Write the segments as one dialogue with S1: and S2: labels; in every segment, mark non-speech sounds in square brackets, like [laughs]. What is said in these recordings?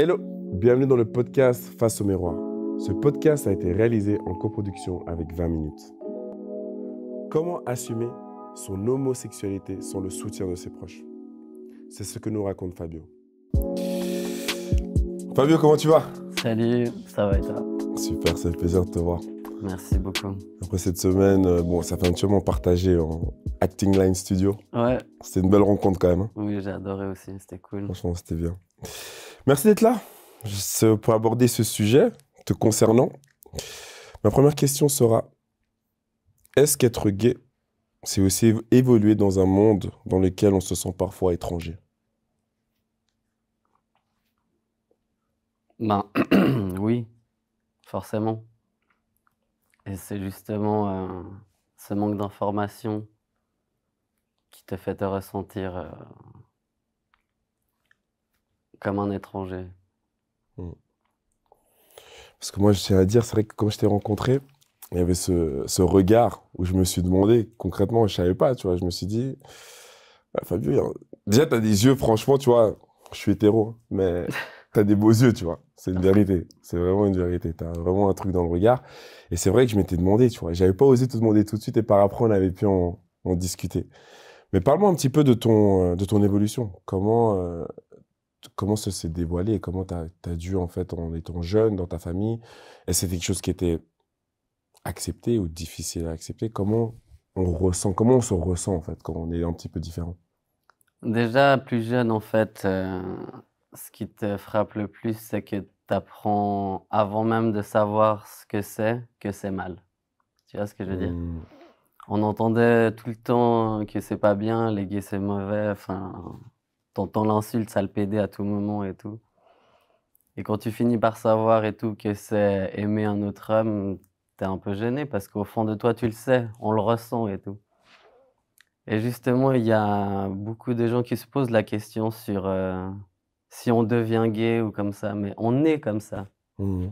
S1: Hello, bienvenue dans le podcast Face au miroir. Ce podcast a été réalisé en coproduction avec 20 minutes. Comment assumer son homosexualité sans le soutien de ses proches C'est ce que nous raconte Fabio. Fabio, comment tu vas Salut, ça va et toi Super, c'est un plaisir de te voir. Merci beaucoup. Après cette semaine, euh, bon, ça fait un petit moment partagé en Acting Line Studio. Ouais. C'était une belle rencontre quand même. Hein.
S2: Oui, j'ai adoré aussi, c'était cool. Franchement,
S1: c'était bien. Merci d'être là pour aborder ce sujet te concernant. Ma première question sera est-ce qu'être gay, c'est aussi évoluer dans un monde dans lequel on se sent parfois étranger
S2: Ben [clears throat] oui, forcément. Et c'est justement euh, ce manque d'information qui te fait te ressentir euh, comme un étranger.
S1: Mm. Parce que moi, je tiens à dire, c'est vrai que quand je t'ai rencontré, il y avait ce, ce, regard où je me suis demandé, concrètement, je savais pas, tu vois, je me suis dit, bah, Fabien, Fabio, déjà, tu as des yeux, franchement, tu vois, je suis hétéro, hein, mais [laughs] tu as des beaux yeux, tu vois, c'est une vérité, c'est vraiment une vérité, tu as vraiment un truc dans le regard. Et c'est vrai que je m'étais demandé, tu vois, j'avais pas osé te demander tout de suite, et par après, on avait pu en, discuter. Mais parle-moi un petit peu de ton, euh, de ton évolution. Comment, euh, comment ça s'est dévoilé comment tu as, dû, en fait, en étant jeune dans ta famille, est-ce que c'est quelque chose qui était accepté ou difficile à accepter Comment on ressent, comment on se ressent, en fait, quand on est un petit peu différent
S2: Déjà, plus jeune, en fait, euh, ce qui te frappe le plus, c'est que tu apprends, avant même de savoir ce que c'est, que c'est mal. Tu vois ce que je veux dire mmh. On entendait tout le temps que c'est pas bien, les gays c'est mauvais, enfin, t'entends l'insulte, le PD à tout moment et tout. Et quand tu finis par savoir et tout que c'est aimer un autre homme, t'es un peu gêné parce qu'au fond de toi, tu le sais, on le ressent et tout. Et justement, il y a beaucoup de gens qui se posent la question sur euh, si on devient gay ou comme ça, mais on est comme ça. Mmh.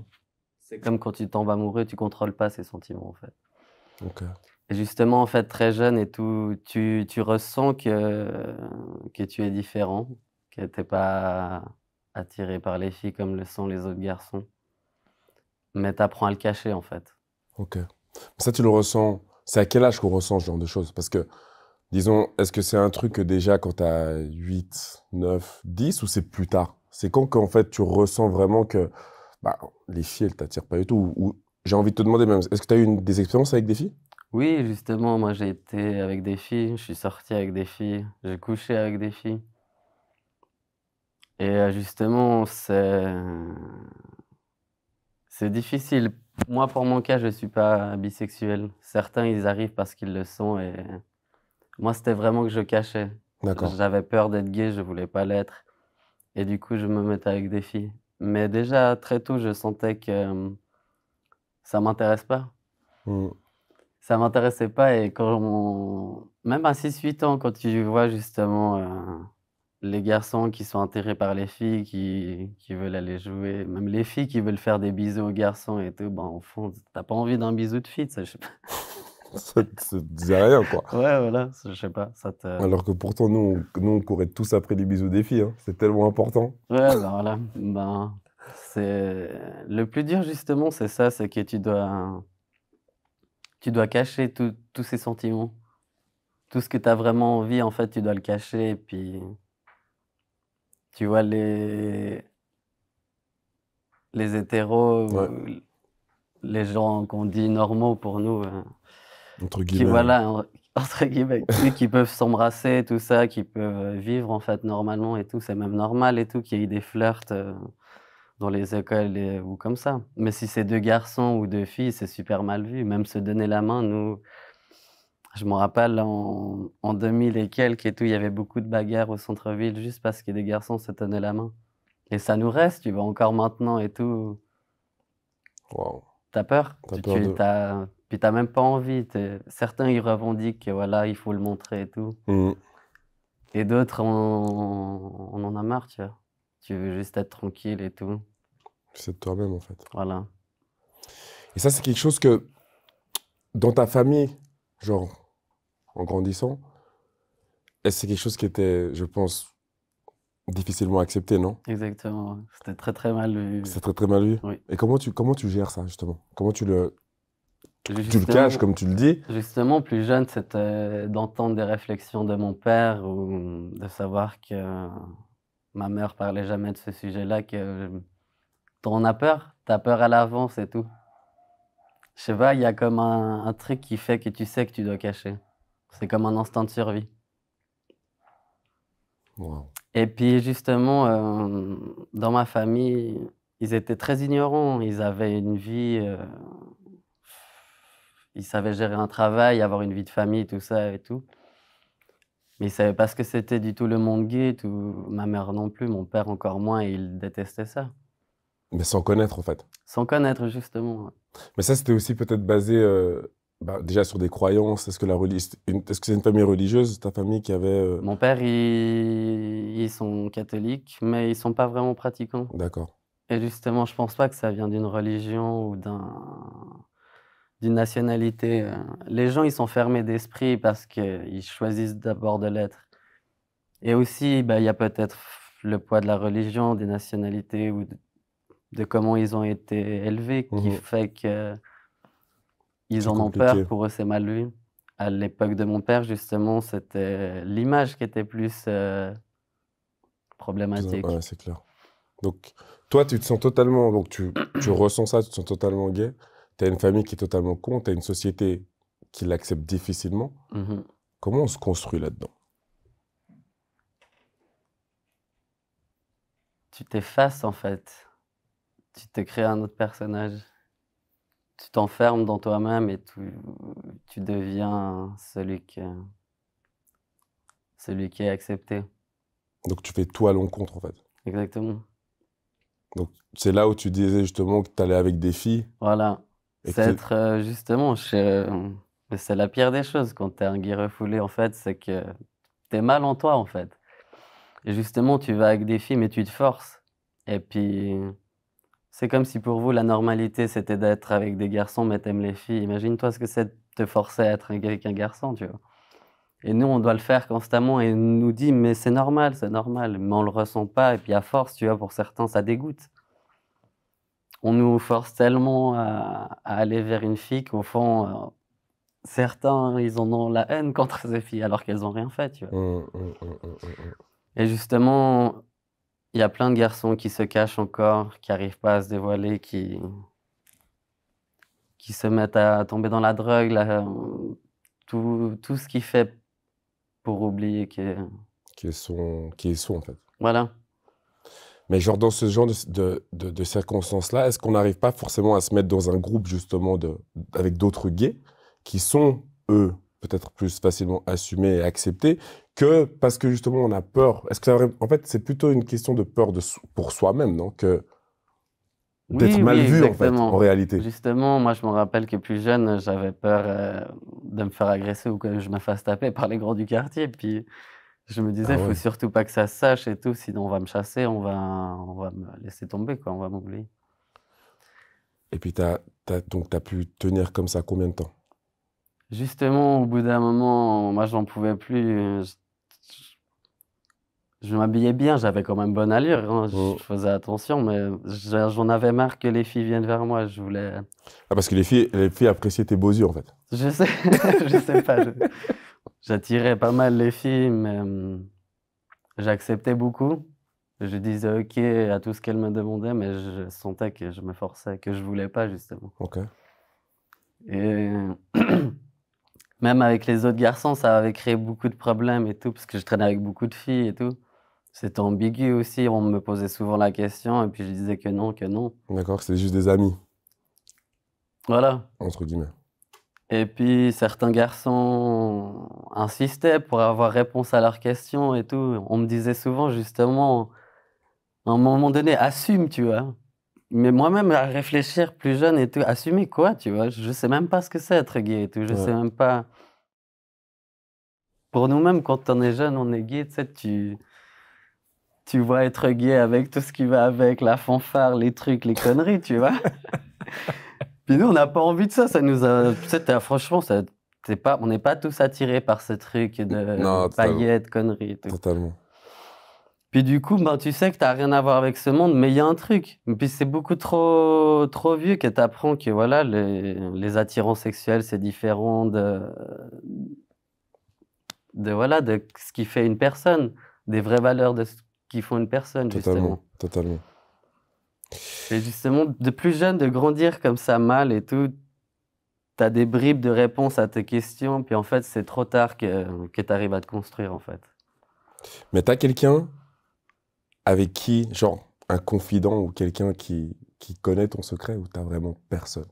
S2: C'est comme quand tu tombes amoureux, tu contrôles pas ses sentiments en fait. Okay. Justement, en fait, très jeune et tout, tu, ressens que, que tu es différent, que tu n'es pas attiré par les filles comme le sont les autres garçons. Mais tu apprends à le cacher, en fait.
S1: Ok. Ça, tu le ressens. C'est à quel âge qu'on ressent ce genre de choses Parce que, disons, est-ce que c'est un truc que déjà quand tu as 8, 9, 10 ou c'est plus tard C'est quand qu'en fait tu ressens vraiment que bah, les filles, elles t'attirent pas du tout j'ai envie de te demander même, est-ce que tu as eu des expériences avec des filles
S2: oui, justement, moi j'ai été avec des filles, je suis sorti avec des filles, j'ai couché avec des filles. Et euh, justement, c'est. difficile. Moi, pour mon cas, je ne suis pas bisexuel. Certains, ils arrivent parce qu'ils le sont. Et moi, c'était vraiment que je cachais. J'avais peur d'être gay, je ne voulais pas l'être. Et du coup, je me mettais avec des filles. Mais déjà, très tôt, je sentais que euh, ça ne m'intéresse pas. Mmh ça m'intéressait pas. Et quand Même à 6-8 ans, quand tu vois justement euh, les garçons qui sont intéressés par les filles, qui, qui, veulent aller jouer, même les filles qui veulent faire des bisous aux garçons et tout, ben, au fond, t'as pas envie d'un bisou de fille, ça, je sais pas.
S1: [laughs] ça, te disait rien, quoi.
S2: Ouais, voilà, je sais pas. Ça Alors que
S1: pourtant, nous, on, nous, tous après les bisous des filles. Hein. C'est tellement important.
S2: Ouais, alors ben, voilà. Ben, c'est... Le plus dur, justement, c'est ça, c'est que tu dois tu dois cacher tous ces sentiments. Tout ce que tu as vraiment envie, en fait, tu dois le cacher. Et puis, tu vois, les, les hétéros, les gens qu'on dit normaux pour nous, euh, [laughs] entre guillemets. qui, voilà, qui peuvent s'embrasser, tout ça, qui peuvent vivre, en fait, normalement et tout, c'est même normal et tout, qu'il y ait des flirts. Euh, dans les écoles euh, ou comme ça. Mais si c'est deux garçons ou deux filles, c'est super mal vu. Même se donner la main, nous, je me rappelle en, 2000 et quelques et tout, il y avait beaucoup de bagarres au centre-ville juste parce que des garçons se tenaient la main. Et ça nous reste, tu vois, encore maintenant et tout. Wow. T'as peur, as peur Puis t'as même pas envie. Certains, ils revendiquent que voilà, il faut le montrer et tout. Mmh. Et d'autres, on, on en a marre, tu vois. Tu veux juste être tranquille et
S1: tout. C'est de toi-même, en fait. Voilà. Et ça, c'est quelque chose que, dans ta famille, genre, en grandissant, c'est quelque chose qui était, je pense, difficilement accepté, non
S2: Exactement.
S1: C'était très, très mal vu. C'était très, très mal vu. Oui. Et comment tu, comment tu gères ça, justement Comment tu le, tu le caches, comme tu le dis.
S2: Justement, plus jeune, c'était d'entendre des réflexions de mon père ou de savoir que ma mère parlait jamais de ce sujet-là, que on a peur, t'as peur à l'avance et tout. Je sais pas, il y a comme un, truc qui fait que tu sais que tu dois cacher. C'est comme un instinct de survie. Et puis justement, euh, dans ma famille, ils étaient très ignorants. Ils avaient une vie. Euh, ils savaient gérer un travail, avoir une vie de famille, tout ça et tout. Mais ils ne savaient pas ce que c'était du tout le monde gay. ou Ma mère non plus, mon père encore moins, et il détestait ça.
S1: Mais sans connaître, en fait.
S2: Sans connaître, justement.
S1: Mais ça, c'était aussi peut-être basé euh, bah, déjà sur des croyances. Est-ce que c'est une... -ce c'est une famille religieuse, ta famille qui avait. Euh Mon
S2: père, ils sont catholiques, mais ils ne sont pas vraiment pratiquants. D'accord. Et justement, je ne pense pas que ça vient d'une religion ou d'un d'une nationalité. Euh. Les gens, ils sont fermés d'esprit parce qu'ils choisissent d'abord de l'être. Et aussi, bah, il y a peut-être le poids de la religion, des nationalités ou de de comment ils ont été élevés, qui mhm. fait que ils en ont peur. Pour eux, c'est mal vu. À l'époque de mon père, justement, c'était l'image qui était plus euh, problématique.
S1: c'est clair. Donc, toi, tu te sens totalement. Donc, tu, ressens ça, tu te sens totalement gay. Tu as une famille qui est totalement con, tu une société qui l'accepte difficilement. Mhm. Comment on se construit là-dedans Tu t'effaces,
S2: en fait tu te crées un autre personnage. Tu t'enfermes dans toi-même et tu, deviens celui, qui celui qui est accepté.
S1: Donc tu fais tout à l'encontre
S2: en fait. Exactement.
S1: Donc c'est là où tu disais justement que tu allais avec des filles. Voilà. C'est être
S2: euh, justement, c'est la pire des choses quand tu es un guy refoulé en fait, c'est que tu es mal en toi en fait. Et justement, tu vas avec des filles mais tu te forces. Et puis c'est comme si pour vous, la normalité, c'était d'être avec des garçons, mais t'aimes les filles. Imagine-toi ce que c'est de te forcer à être avec un garçon, tu vois. Et nous, on doit le faire constamment et nous dit, mais c'est normal, c'est normal. Mais on le ressent pas. Et puis à force, tu vois, pour certains, ça dégoûte. On nous force tellement à, aller vers une fille qu'au fond, euh, certains, ils en ont la haine contre ces filles alors qu'elles n'ont rien fait, tu vois.
S1: Mmh, mmh, mmh,
S2: et justement, il y a plein de garçons qui se cachent encore, qui n'arrivent pas à se dévoiler, qui, qui se mettent à tomber dans la drogue, euh, tout, tout, ce qui fait pour oublier qui est...
S1: Qui en fait. Voilà. Mais genre dans ce genre de, de, de, de circonstances-là, est-ce qu'on n'arrive pas forcément à se mettre dans un groupe justement de, avec d'autres gays qui sont, eux, peut-être plus facilement assumé et accepté que parce que justement on a peur. Est-ce que en fait c'est plutôt une question de peur de, pour soi-même, non Que d'être mal vu en fait, en réalité.
S2: Justement, moi je me rappelle que plus jeune, j'avais peur euh, de me faire agresser ou que je me fasse taper par les grands du quartier. Puis
S1: je me disais, ah il faut
S2: surtout pas que ça sache et tout, sinon on va me chasser, on va, on va me laisser tomber,
S1: quoi, on va m'oublier. Et puis, tu as pu tenir comme ça combien de temps
S2: Justement, au bout d'un moment, moi, j'en pouvais plus. Euh, je, m'habillais bien, j'avais quand même bonne allure, hein, je oh. faisais attention, mais j'en avais marre que les filles viennent vers moi. Je voulais.
S1: Ah, parce que les filles, les filles appréciaient tes beaux yeux, en fait. Je sais, [laughs] je sais pas.
S2: J'attirais pas mal les filles, mais hum, j'acceptais beaucoup. Je disais OK à tout ce qu'elles me demandaient, mais je sentais que je me forçais, que je voulais pas, justement. OK. Et. [clears throat] Même avec les autres garçons, ça avait créé beaucoup de problèmes et tout, parce que je traînais avec beaucoup de filles et tout. C'était ambigu aussi, on me posait souvent la question et puis je disais
S1: que non, que non. D'accord, c'est juste des amis. Voilà. Entre guillemets.
S2: Et puis certains garçons insistaient pour avoir réponse à leurs questions et tout. On me disait souvent justement, à un moment donné, assume, tu vois mais moi-même, à réfléchir plus jeune et tout, assumer quoi, tu vois Je sais même pas ce que c'est être gay et tout. Je sais même pas. Pour nous-mêmes, quand on est jeune, on est gay, tu sais, tu. Tu vois être gay avec tout ce qui va avec, la fanfare, les trucs, les conneries, tu vois. [laughs] Puis nous, on n'a pas envie de ça. Ça nous a. franchement, ça, pas, on n'est pas tous attirés par ce truc de non, paillettes, conneries. Tout. Totalement. Puis du coup, bah, tu sais que tu n'as rien à voir avec ce monde, mais il y a un truc. Puis c'est beaucoup trop, trop vieux que tu apprends que voilà, les, les sexuels, c'est différent de, de, voilà, de ce qui fait une personne, des vraies valeurs de ce qui font une personne, totalement, Totalement. Et justement, de plus jeune, de grandir comme ça mal et tout, tu as des bribes de réponses à tes questions, puis en fait, c'est trop tard que, tu arrives à te construire, en fait.
S1: Mais t'as quelqu'un avec qui, genre un confident ou quelqu'un qui, connaît ton secret ou t'as vraiment personne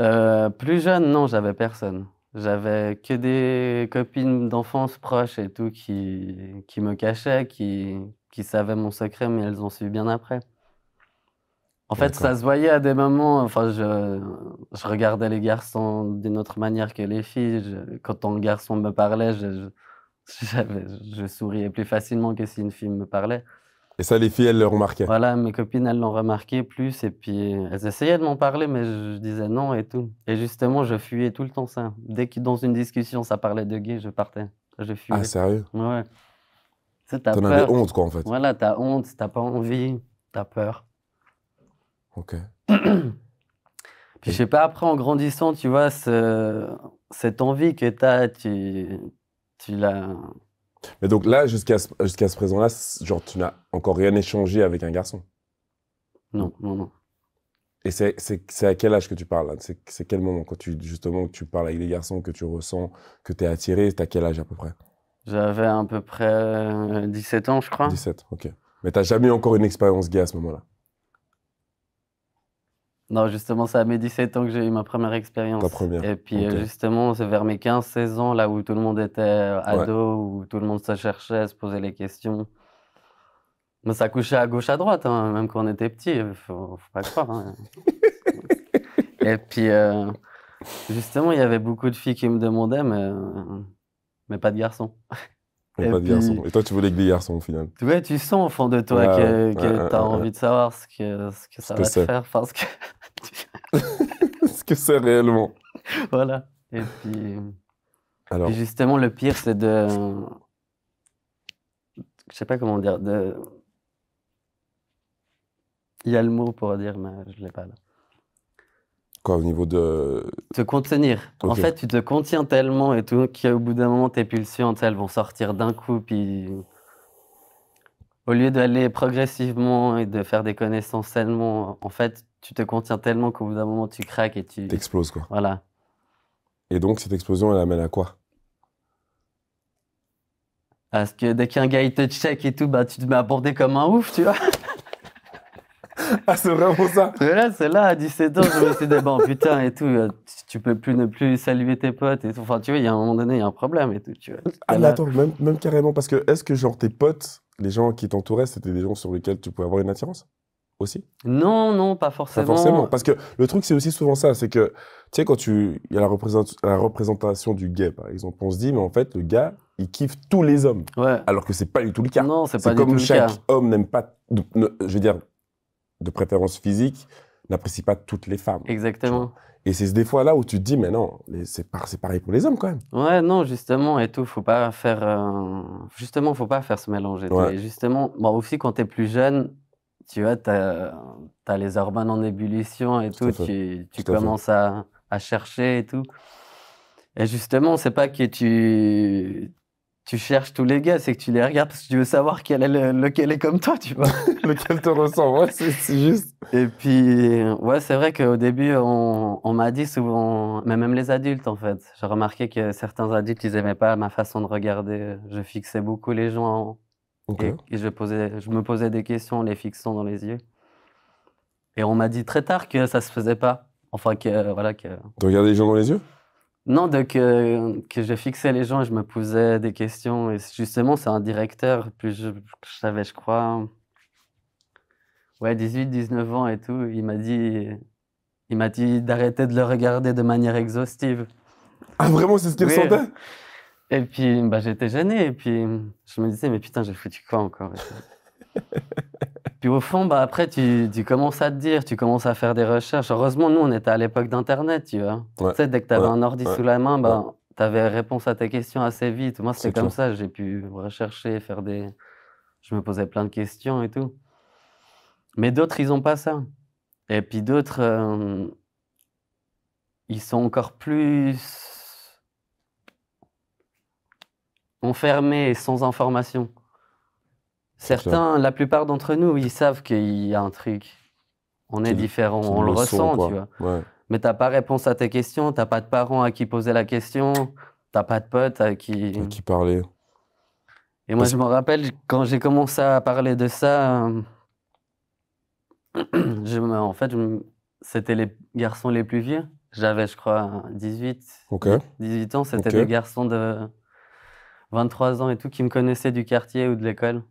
S2: euh, Plus jeune, non, j'avais personne. J'avais que des copines d'enfance proches et tout qui, qui me cachaient, qui, qui savaient mon secret, mais elles ont su bien après. En fait, ça se voyait à des moments. Enfin, je, regardais les garçons d'une autre manière que les filles. quand un garçon me parlait, je, [laughs] je souriais plus facilement que si une fille me parlait.
S1: Et ça, les filles, elles le
S2: remarquaient. Voilà, mes copines, elles l'ont remarqué plus. Et puis, euh, elles essayaient de m'en parler, mais je disais non et tout. Et justement, je fuyais tout le temps ça. Dès que dans une discussion, ça parlait de gay, je partais. Je
S1: fuyais. Ah, sérieux Ouais. Tu T'en avais honte, quoi, en fait.
S2: Voilà, t'as honte, t'as pas envie, t'as peur. Ok. [clears throat] puis, je sais pas, après, en
S1: grandissant, tu vois, ce... cette envie que t'as, tu tu l'as. Mais donc là, jusqu'à ce, jusqu'à ce présent-là, genre, tu n'as encore rien échangé avec un garçon Non, non, non. Et c'est, à quel âge que tu parles c'est, quel moment quand tu justement tu parles avec des garçons, que tu ressens, que tu es attiré à quel âge à peu près
S2: J'avais à peu près 17 euh, ans, je crois. 17, ok.
S1: Mais tu n'as jamais encore une expérience gay à ce moment-là
S2: non, justement, c'est à mes 17 ans que j'ai eu ma première expérience. Ta première. Et puis, justement, c'est vers mes 15-16 ans, là où tout le monde était euh, ado, où tout le monde se cherchait, se posait les questions. Mais ça couchait à gauche, à droite, hein, même quand on était petit, euh, faut, faut pas croire. Hein. [laughs] Et puis, euh, justement, il y avait beaucoup de filles qui me demandaient, mais, mais pas de garçons.
S1: Et, pas de Et toi, tu voulais que des garçons au final. Tu tu sens au fond de toi que, tu as envie
S2: de savoir ce que, ce que ça va te faire. Parce que [laughs] ce que c'est réellement. Voilà. Et puis. justement, le pire, c'est de. Je sais pas comment dire. De... Il y a le mot pour dire, mais je ne l'ai pas là. Quoi, au niveau de. Te contenir. En fait, tu te contiens tellement et tout qu'au bout d'un moment, tes pulsions, elles vont sortir d'un coup, puis. Au lieu d'aller progressivement et de faire des connaissances sainement, en fait, tu te contiens tellement qu'au bout d'un moment, tu craques et tu.
S1: T'exploses, quoi. Voilà. Et donc, cette explosion, elle amène à quoi
S2: Parce que dès qu'un gars, il te check et tout, bah, tu te mets à border comme un ouf, tu vois. [laughs] ah, c'est vraiment ça c'est là, à 17 ans, je me suis dit, bon, putain, et tout, euh, tu peux plus ne plus saluer tes potes et tout. Enfin, tu vois, il y a un moment donné, il y a un problème et tout, tu vois. Ah, mais
S1: attends, même, même carrément, parce que est-ce que, genre, tes potes, les gens qui t'entouraient, c'était des gens sur lesquels tu pouvais avoir une attirance aussi Non, non, pas forcément. Pas forcément, parce que le truc, c'est aussi souvent ça, c'est que, tu sais, quand tu, il y a la, la, représentation du gay, par exemple, on se dit, mais en fait, le gars, il kiffe tous les hommes. Ouais. Alors que c'est pas du tout le cas. Non, c'est pas du tout le cas. comme chaque homme n'aime pas, je veux dire, de préférence physique, n'apprécie pas toutes les femmes. Exactement. Et c'est des fois là où tu te dis, mais non, c'est pareil pour les hommes quand même.
S2: Ouais, non, justement, et tout, faut pas faire, euh, justement, faut pas faire ce mélange et Justement, moi aussi quand tu es plus jeune, tu vois, tu as, as, les hormones en ébullition et tout, tu, commences à, chercher et tout. Et justement, c'est pas que tu, tu cherches tous les gars, c'est que tu les regardes parce que tu veux savoir est lequel est comme toi, tu vois. [laughs] lequel te ressemble, ouais, c'est juste. Et puis, ouais, c'est vrai qu'au début, on, on m'a dit souvent, mais même les adultes en fait, j'ai remarqué que certains adultes, ils aimaient pas ma façon de regarder. Je fixais beaucoup les gens en, et, je, je me posais des questions en les fixant dans les yeux. Et on m'a dit très tard que ça se faisait pas. Enfin, que. Euh, voilà, que...
S1: De regarder les gens dans les yeux
S2: Non, de que, je fixais les gens et je me posais des questions. Et justement, c'est un directeur, puis je, savais, je crois. Ouais, 18, 19 ans et tout. Il m'a dit. Il m'a dit d'arrêter de le regarder de manière exhaustive. Ah, vraiment, c'est ce qu'il sentait et puis, bah, j'étais gêné. Et puis, je me disais, mais putain, j'ai foutu quoi encore [laughs] Puis au fond, bah, après, tu, tu, commences à te dire, tu commences à faire des recherches. Heureusement, nous, on était à l'époque d'Internet, tu vois. Tu sais, dès que tu avais un ordi sous la main, bah, tu avais réponse à tes questions assez vite. Moi, c'était comme ça. J'ai pu rechercher, faire des. Je me posais plein de questions et tout. Mais d'autres, ils n'ont pas ça. Et puis d'autres, euh, ils sont encore plus enfermés et sans information. Certains, la plupart d'entre nous, ils savent qu'il y a un truc. On est différent, on le, ressent, tu vois. Mais t'as pas réponse à tes questions, t'as pas de parents à qui poser la question, t'as pas de potes à qui. À qui parler. Et moi, je me rappelle quand j'ai commencé à parler de ça. Euh, [clears throat] en fait, c'était les garçons les plus vieux. J'avais, je crois, 18, 18 ans. C'était des garçons de 23 ans et tout qui me connaissaient du quartier ou de l'école.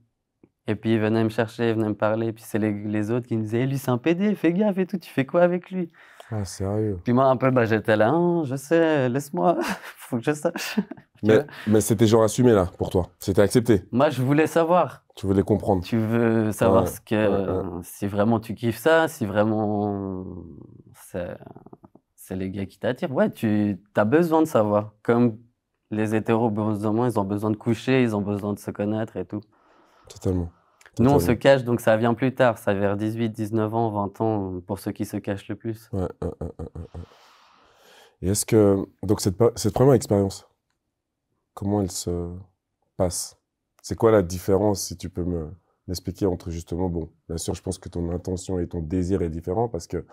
S2: Et puis ils venaient me chercher, ils venaient me parler. Et puis c'est les, autres qui me disaient, eh, lui c'est un PD, fais gaffe et tout, tu fais quoi avec lui ah, sérieux. Puis moi, un peu, bah, j'étais là, hein, je sais, laisse-moi, [laughs] faut que je sache.
S1: [laughs] mais, mais c'était genre assumé, là, pour toi. C'était accepté.
S2: Moi, je voulais savoir.
S1: Tu voulais comprendre. Tu veux savoir ce que.
S2: si vraiment tu kiffes ça, si vraiment. C'est les gars qui t'attirent. Ouais, tu as besoin de savoir. Comme les hétéros, besoin, ils ont besoin de coucher, ils ont besoin de se connaître et tout. Totalement. Nous, on se cache, donc ça vient plus tard. Ça vers 18, 19 ans, 20 ans, pour ceux qui se cachent le plus.
S1: Ouais, Et est-ce que. Donc, cette, première expérience, comment elle se passe C'est quoi la différence, si tu peux me m'expliquer entre justement, bon, bien sûr, je pense que ton intention et ton désir est différent parce que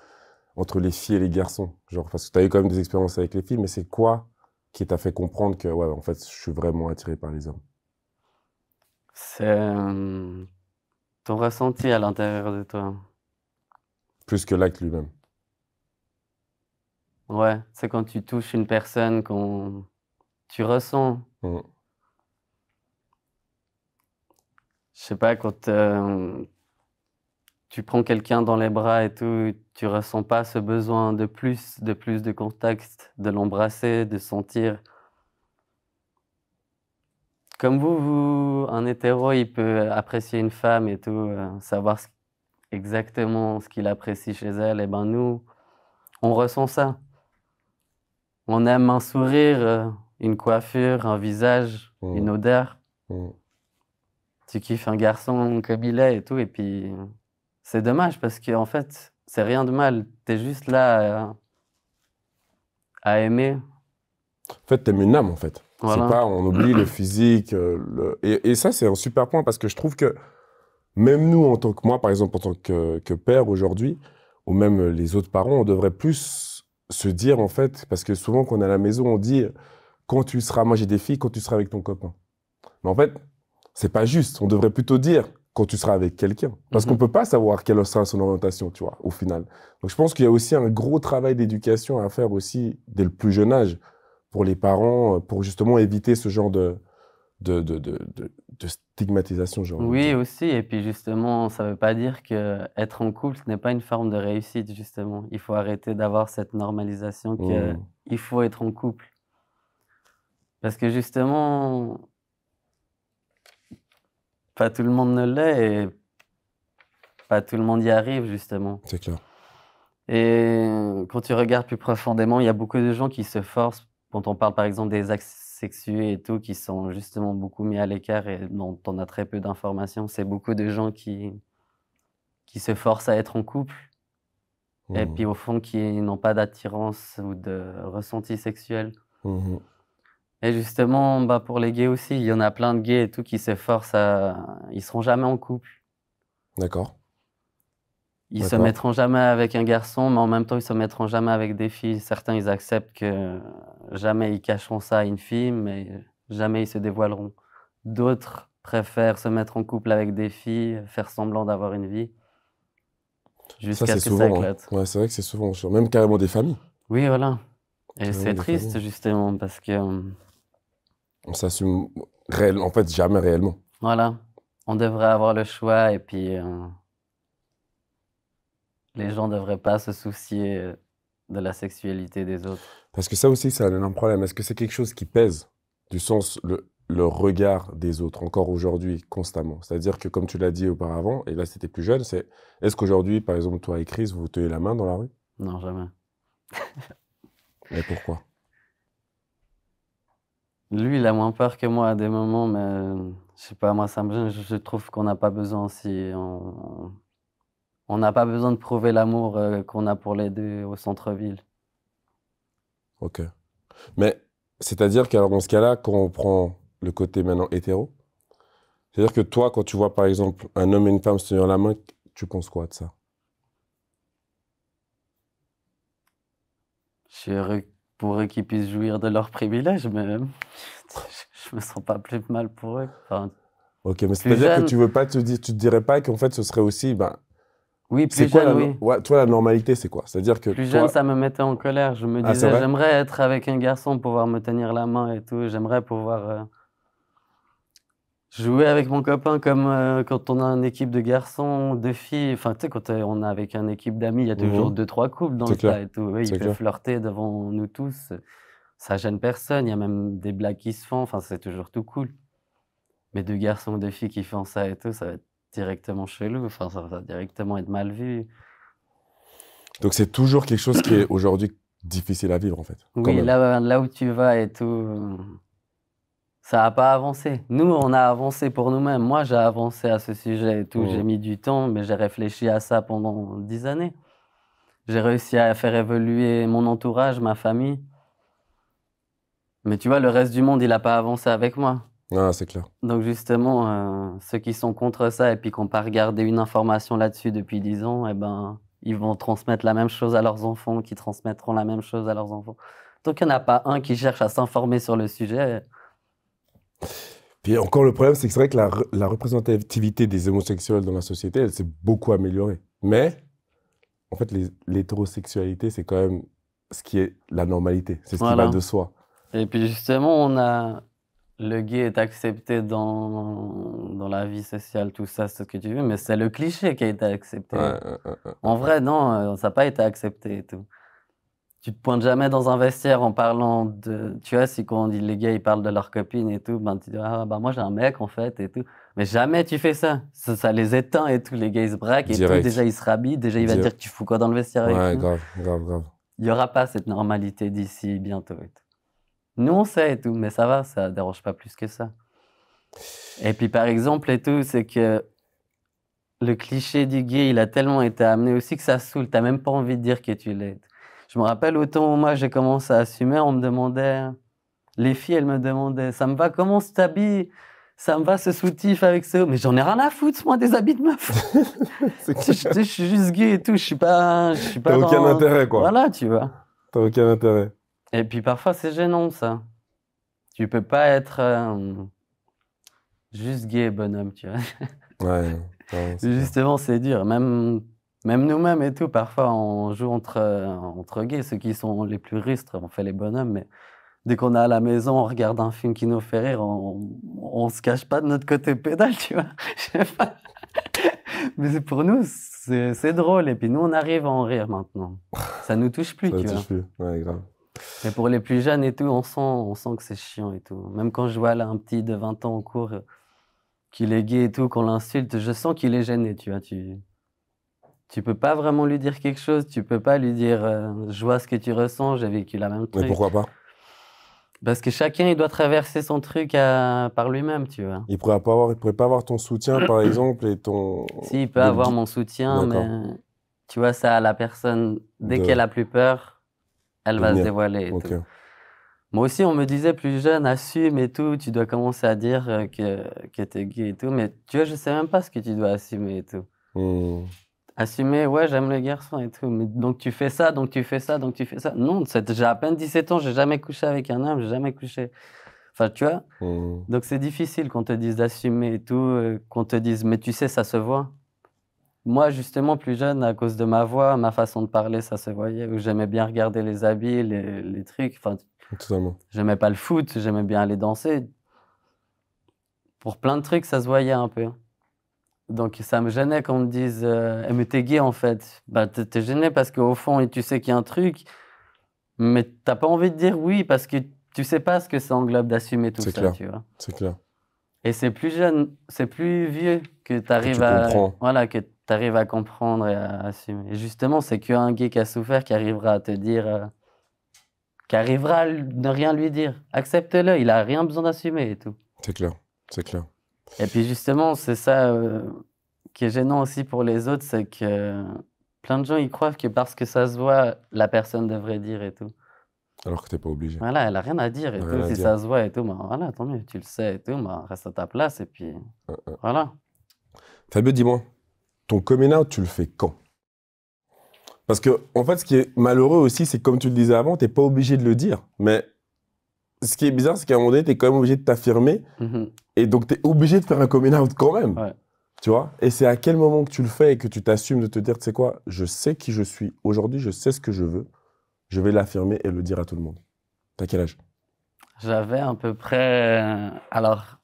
S1: entre les filles et les garçons, genre, parce que tu as eu quand même des expériences avec les filles, mais c'est quoi qui t'a fait comprendre que, ouais, en fait, je suis vraiment attiré par les hommes
S2: C'est euh, ton ressenti à l'intérieur de toi.
S1: Plus que l'acte lui-même.
S2: Ouais, c'est quand tu touches une personne qu'on tu ressens. Mm. Je sais pas, quand euh, tu prends quelqu'un dans les bras et tout, tu ressens pas ce besoin de plus, de plus de contexte, de l'embrasser, de sentir. Comme vous, vous, un hétéro, il peut apprécier une femme et tout, euh, savoir exactement ce qu'il apprécie chez elle. Et eh ben nous, on ressent ça. On aime un sourire, euh, une coiffure, un visage, mmh. une odeur. Mmh. Tu kiffes un garçon comme il est et tout, et puis c'est dommage parce que en fait, c'est rien de mal. tu es juste là euh,
S1: à, aimer. En fait, aimes une âme, en fait. C'est pas, on oublie le physique. Euh, et, ça, c'est un super point parce que je trouve que même nous, en tant que moi, par exemple, en tant que, que père aujourd'hui, ou même les autres parents, on devrait plus se dire, en fait, parce que souvent, quand on est à la maison, on dit quand tu seras, moi j'ai des filles, quand tu seras avec ton copain. Mais en fait, c'est pas juste. On devrait plutôt dire quand tu seras avec quelqu'un. Parce qu'on ne mhm. peut pas savoir quelle sera son orientation, tu vois, au final. Donc je pense qu'il y a aussi un gros travail d'éducation à faire aussi dès le plus jeune âge pour les parents, euh, pour justement éviter ce genre de, de, de, de, stigmatisation. Genre. Oui,
S2: aussi. Et puis justement, ça ne veut pas dire que être en couple ce n'est pas une forme de réussite, justement. Il faut arrêter d'avoir cette normalisation qu'il mmh. il faut être en couple. Parce que justement, pas tout le monde ne l'est et pas tout le monde y arrive, justement. C'est clair. Et quand tu regardes plus profondément, il y a beaucoup de gens qui se forcent, quand on parle par exemple des axes sexués et tout, qui sont justement beaucoup mis à l'écart et dont on a très peu d'informations. C'est beaucoup de gens qui, qui se forcent à être en couple. Et mmh. puis au fond, qui n'ont pas d'attirance ou de ressenti sexuel. Mmh et justement, bah, pour les gays aussi, il y en a plein de gays et tout qui s'efforcent à. Ils seront jamais en couple.
S1: D'accord. Ils se mettront
S2: jamais avec un garçon, mais en même temps, ils se mettront jamais avec des filles. Certains, ils acceptent que jamais ils cacheront ça à une fille, mais jamais ils se dévoileront. D'autres préfèrent se mettre en couple avec des filles, faire semblant d'avoir une vie.
S1: Jusqu'à ce que souvent, ça hein. Ouais, c'est vrai que c'est souvent, même carrément des familles. Oui, voilà. Et c'est triste, justement, parce que. Hum, on s'assume en fait jamais réellement.
S2: Voilà, on devrait avoir le choix et puis euh, les gens ne devraient pas se soucier euh, de la sexualité des autres.
S1: Parce que ça aussi, c'est un problème. Est-ce que c'est quelque chose qui pèse du sens le, regard des autres encore aujourd'hui constamment C'est-à-dire que comme tu l'as dit auparavant, et là c'était plus jeune, c'est est-ce qu'aujourd'hui, par exemple, toi et Chris, vous vous tenez la main dans la rue Non, jamais. Mais pourquoi
S2: lui, il a moins peur que moi à des moments, mais je sais pas, moi, ça me gêne. Je trouve qu'on n'a pas besoin si on. On n'a pas besoin de prouver l'amour euh, qu'on a pour les deux au centre-ville.
S1: Ok. Mais c'est-à-dire qu'alors dans ce cas-là, quand on prend le côté maintenant hétéro, c'est-à-dire que toi, quand tu vois par exemple un homme et une femme se tenir la main, tu penses quoi de ça Je
S2: pour eux qu'ils puissent jouir de leurs privilèges, mais euh, [laughs] je me sens pas plus mal pour eux.
S1: ok, mais c'est-à-dire que tu veux pas te dire, tu dirais pas qu'en fait ce serait aussi, ben, oui, plus quoi, jeune, oui. toi, la normalité, c'est quoi C'est-à-dire que plus jeune, ça
S2: me mettait en colère. Je me ah, disais, j'aimerais être avec un garçon, pouvoir me tenir la main et tout. J'aimerais pouvoir euh, Jouer avec mon copain comme euh, quand on a une équipe de garçons, de filles. Enfin, tu sais, quand euh, on est avec une équipe d'amis, il y a toujours mhm. deux, trois couples dans le clair. et tout. il peut flirter devant nous tous. Ça gêne personne. Il y a même des blagues qui se font. Enfin, c'est toujours tout cool. Mais deux garçons, deux filles qui font ça et tout, ça va être directement chelou. Enfin, ça va directement être mal vu.
S1: Donc, c'est toujours quelque chose qui est aujourd'hui difficile à vivre, en fait. Oui,
S2: là où tu vas et tout. Euh, ça n'a pas avancé. Nous, on a avancé pour nous-mêmes. Moi, j'ai avancé à ce sujet et tout. J'ai mmh. mis du temps, mais j'ai réfléchi à ça pendant dix années. J'ai réussi à faire évoluer mon entourage, ma famille. Mais tu vois, le reste du monde, il n'a pas avancé avec moi. Ah, c'est clair. Donc justement, euh, ceux qui sont contre ça et puis qui n'ont pas regardé une information là-dessus depuis dix ans, eh ben, ils vont transmettre la même chose à leurs enfants, qui transmettront la même chose à leurs enfants. Donc il n'y en a pas un qui cherche à s'informer sur le sujet.
S1: Puis encore, le problème, c'est que c'est vrai que la, représentativité des homosexuels dans la société, elle s'est beaucoup améliorée. Mais, en fait, l'hétérosexualité, c'est quand même ce qui est la normalité. C'est ce qui va de soi.
S2: Et puis justement, on a le gay est accepté dans, dans la vie sociale, tout ça, ce que tu veux, mais c'est le cliché qui a été accepté. en vrai, non, euh, ça n'a pas été accepté et tout tu te pointes jamais dans un vestiaire en parlant de. Tu vois, si quand on dit les gars, ils parlent de leurs copines et tout, ben tu dis, ah, ben moi j'ai un mec en fait et tout. Mais jamais tu fais ça. ça. les éteint et tout. Les gars, ils se braquent et tout. Déjà, ils se rhabillent. Déjà, il va dire tu fous quoi dans le vestiaire Ouais, avec grave, grave, grave. Il n'y aura pas cette normalité d'ici bientôt et tout. Nous, on sait et tout, mais ça va, ça dérange pas plus que ça. Et puis, par exemple, et tout, c'est que le cliché du gay, il a tellement été amené aussi que ça saoule. Tu même pas envie de dire que tu l'es. Je me rappelle autant où moi j'ai commencé à assumer, on me demandait, les filles, elles me demandaient, ça me va comment ce t'habilles ça me va ce soutif avec ce. Mais j'en ai rien à foutre, moi, des habits de meuf. [laughs] je, suis juste gay et tout. Je suis pas. Je suis pas T'as aucun intérêt, quoi. Voilà, tu vois. T'as aucun intérêt. Et puis parfois, c'est gênant, ça. Tu peux pas être euh, juste gay, bonhomme, tu vois.
S1: ouais. [laughs]
S2: Justement, c'est dur. Même même nous-mêmes et tout, parfois on joue entre, entre gays, ceux qui sont les plus rustres, on fait les bonhommes, mais dès qu'on est à la maison, on regarde un film qui nous fait rire, on, ne se cache pas de notre côté pédale, [laughs] tu vois. Je sais Mais pour nous, c'est drôle, et puis nous on arrive à en rire maintenant. Ça nous touche plus, [laughs] Ça tu touche Plus. Ouais, grave. Et pour les plus jeunes et tout, on sent, on sent que c'est chiant et tout. Même quand je vois là un petit de 20 ans en cours euh, qu'il est gay et tout, qu'on l'insulte, je sens qu'il est gêné, tu vois. Tu tu peux pas vraiment lui dire quelque chose, tu peux pas lui dire euh, je vois ce que tu ressens, j'ai vécu la même chose. Mais pourquoi pas Parce que chacun il doit traverser son truc par lui-même,
S1: tu vois. Il pourrait pas avoir, il pourrait pas avoir ton soutien par [clears throat] exemple et ton. Si il peut avoir mon soutien, mais
S2: tu vois ça la personne dès qu'elle a plus peur, elle va se dévoiler. Moi aussi, on me disait plus jeune, assume et tout, tu dois commencer à dire euh, que, que t'es gay et tout, mais tu vois, je sais même pas ce que tu dois assumer et tout. Hmm. Assumer, ouais, j'aime les garçons et tout, mais donc tu fais ça, donc tu fais ça, donc tu fais ça. Non, j'ai à peine 17 ans, j'ai jamais couché avec un homme, j'ai jamais couché. Enfin, tu vois mmh. Donc c'est difficile qu'on te dise d'assumer et tout, euh, qu'on te dise, mais tu sais, ça se voit. Moi, justement, plus jeune, à cause de ma voix, ma façon de parler, ça se voyait. j'aimais bien regarder les habits, les, les trucs. Enfin, J'aimais pas le foot, j'aimais bien aller danser. Pour plein de trucs, ça se voyait un peu. Donc ça me gênait qu'on me dise euh, mais t'es gay en fait. Bah t'es gêné parce qu'au fond tu sais qu'il y a un truc, mais t'as pas envie de dire oui parce que tu sais pas ce que ça englobe d'assumer tout ça. Tu vois. C'est clair. Et c'est plus jeune, c'est plus vieux que t'arrives à voilà que t'arrives à comprendre et à assumer. Et justement c'est qu'un gay qui a souffert qui arrivera à te dire, euh, qui arrivera à ne rien lui dire. Accepte-le, il a rien besoin d'assumer et tout.
S1: C'est clair, c'est clair.
S2: Et puis justement, c'est ça euh, qui est gênant aussi pour les autres, c'est que euh, plein de gens ils croient que parce que ça se voit, la personne devrait dire et tout.
S1: Alors que t'es pas obligé. Voilà, elle a rien à dire et tout. Si ça se
S2: voit et tout, ben voilà, tant mieux, tu le sais et tout, bah, reste à ta place et puis
S1: euh, voilà. Fabio, dis-moi, ton coming out, tu le fais quand Parce que en fait, ce qui est malheureux aussi, c'est comme tu le disais avant, t'es pas obligé de le dire, mais ce qui est bizarre, c'est qu'à un moment donné, tu es quand même obligé de t'affirmer. Mhm. Et donc, tu es obligé de faire un coming out quand même. Tu vois Et c'est à quel moment que tu le fais et que tu t'assumes de te dire, tu sais quoi, je sais qui je suis aujourd'hui, je sais ce que je veux, je vais l'affirmer et le dire à tout le monde. T'as quel âge
S2: J'avais à peu près. Euh, alors.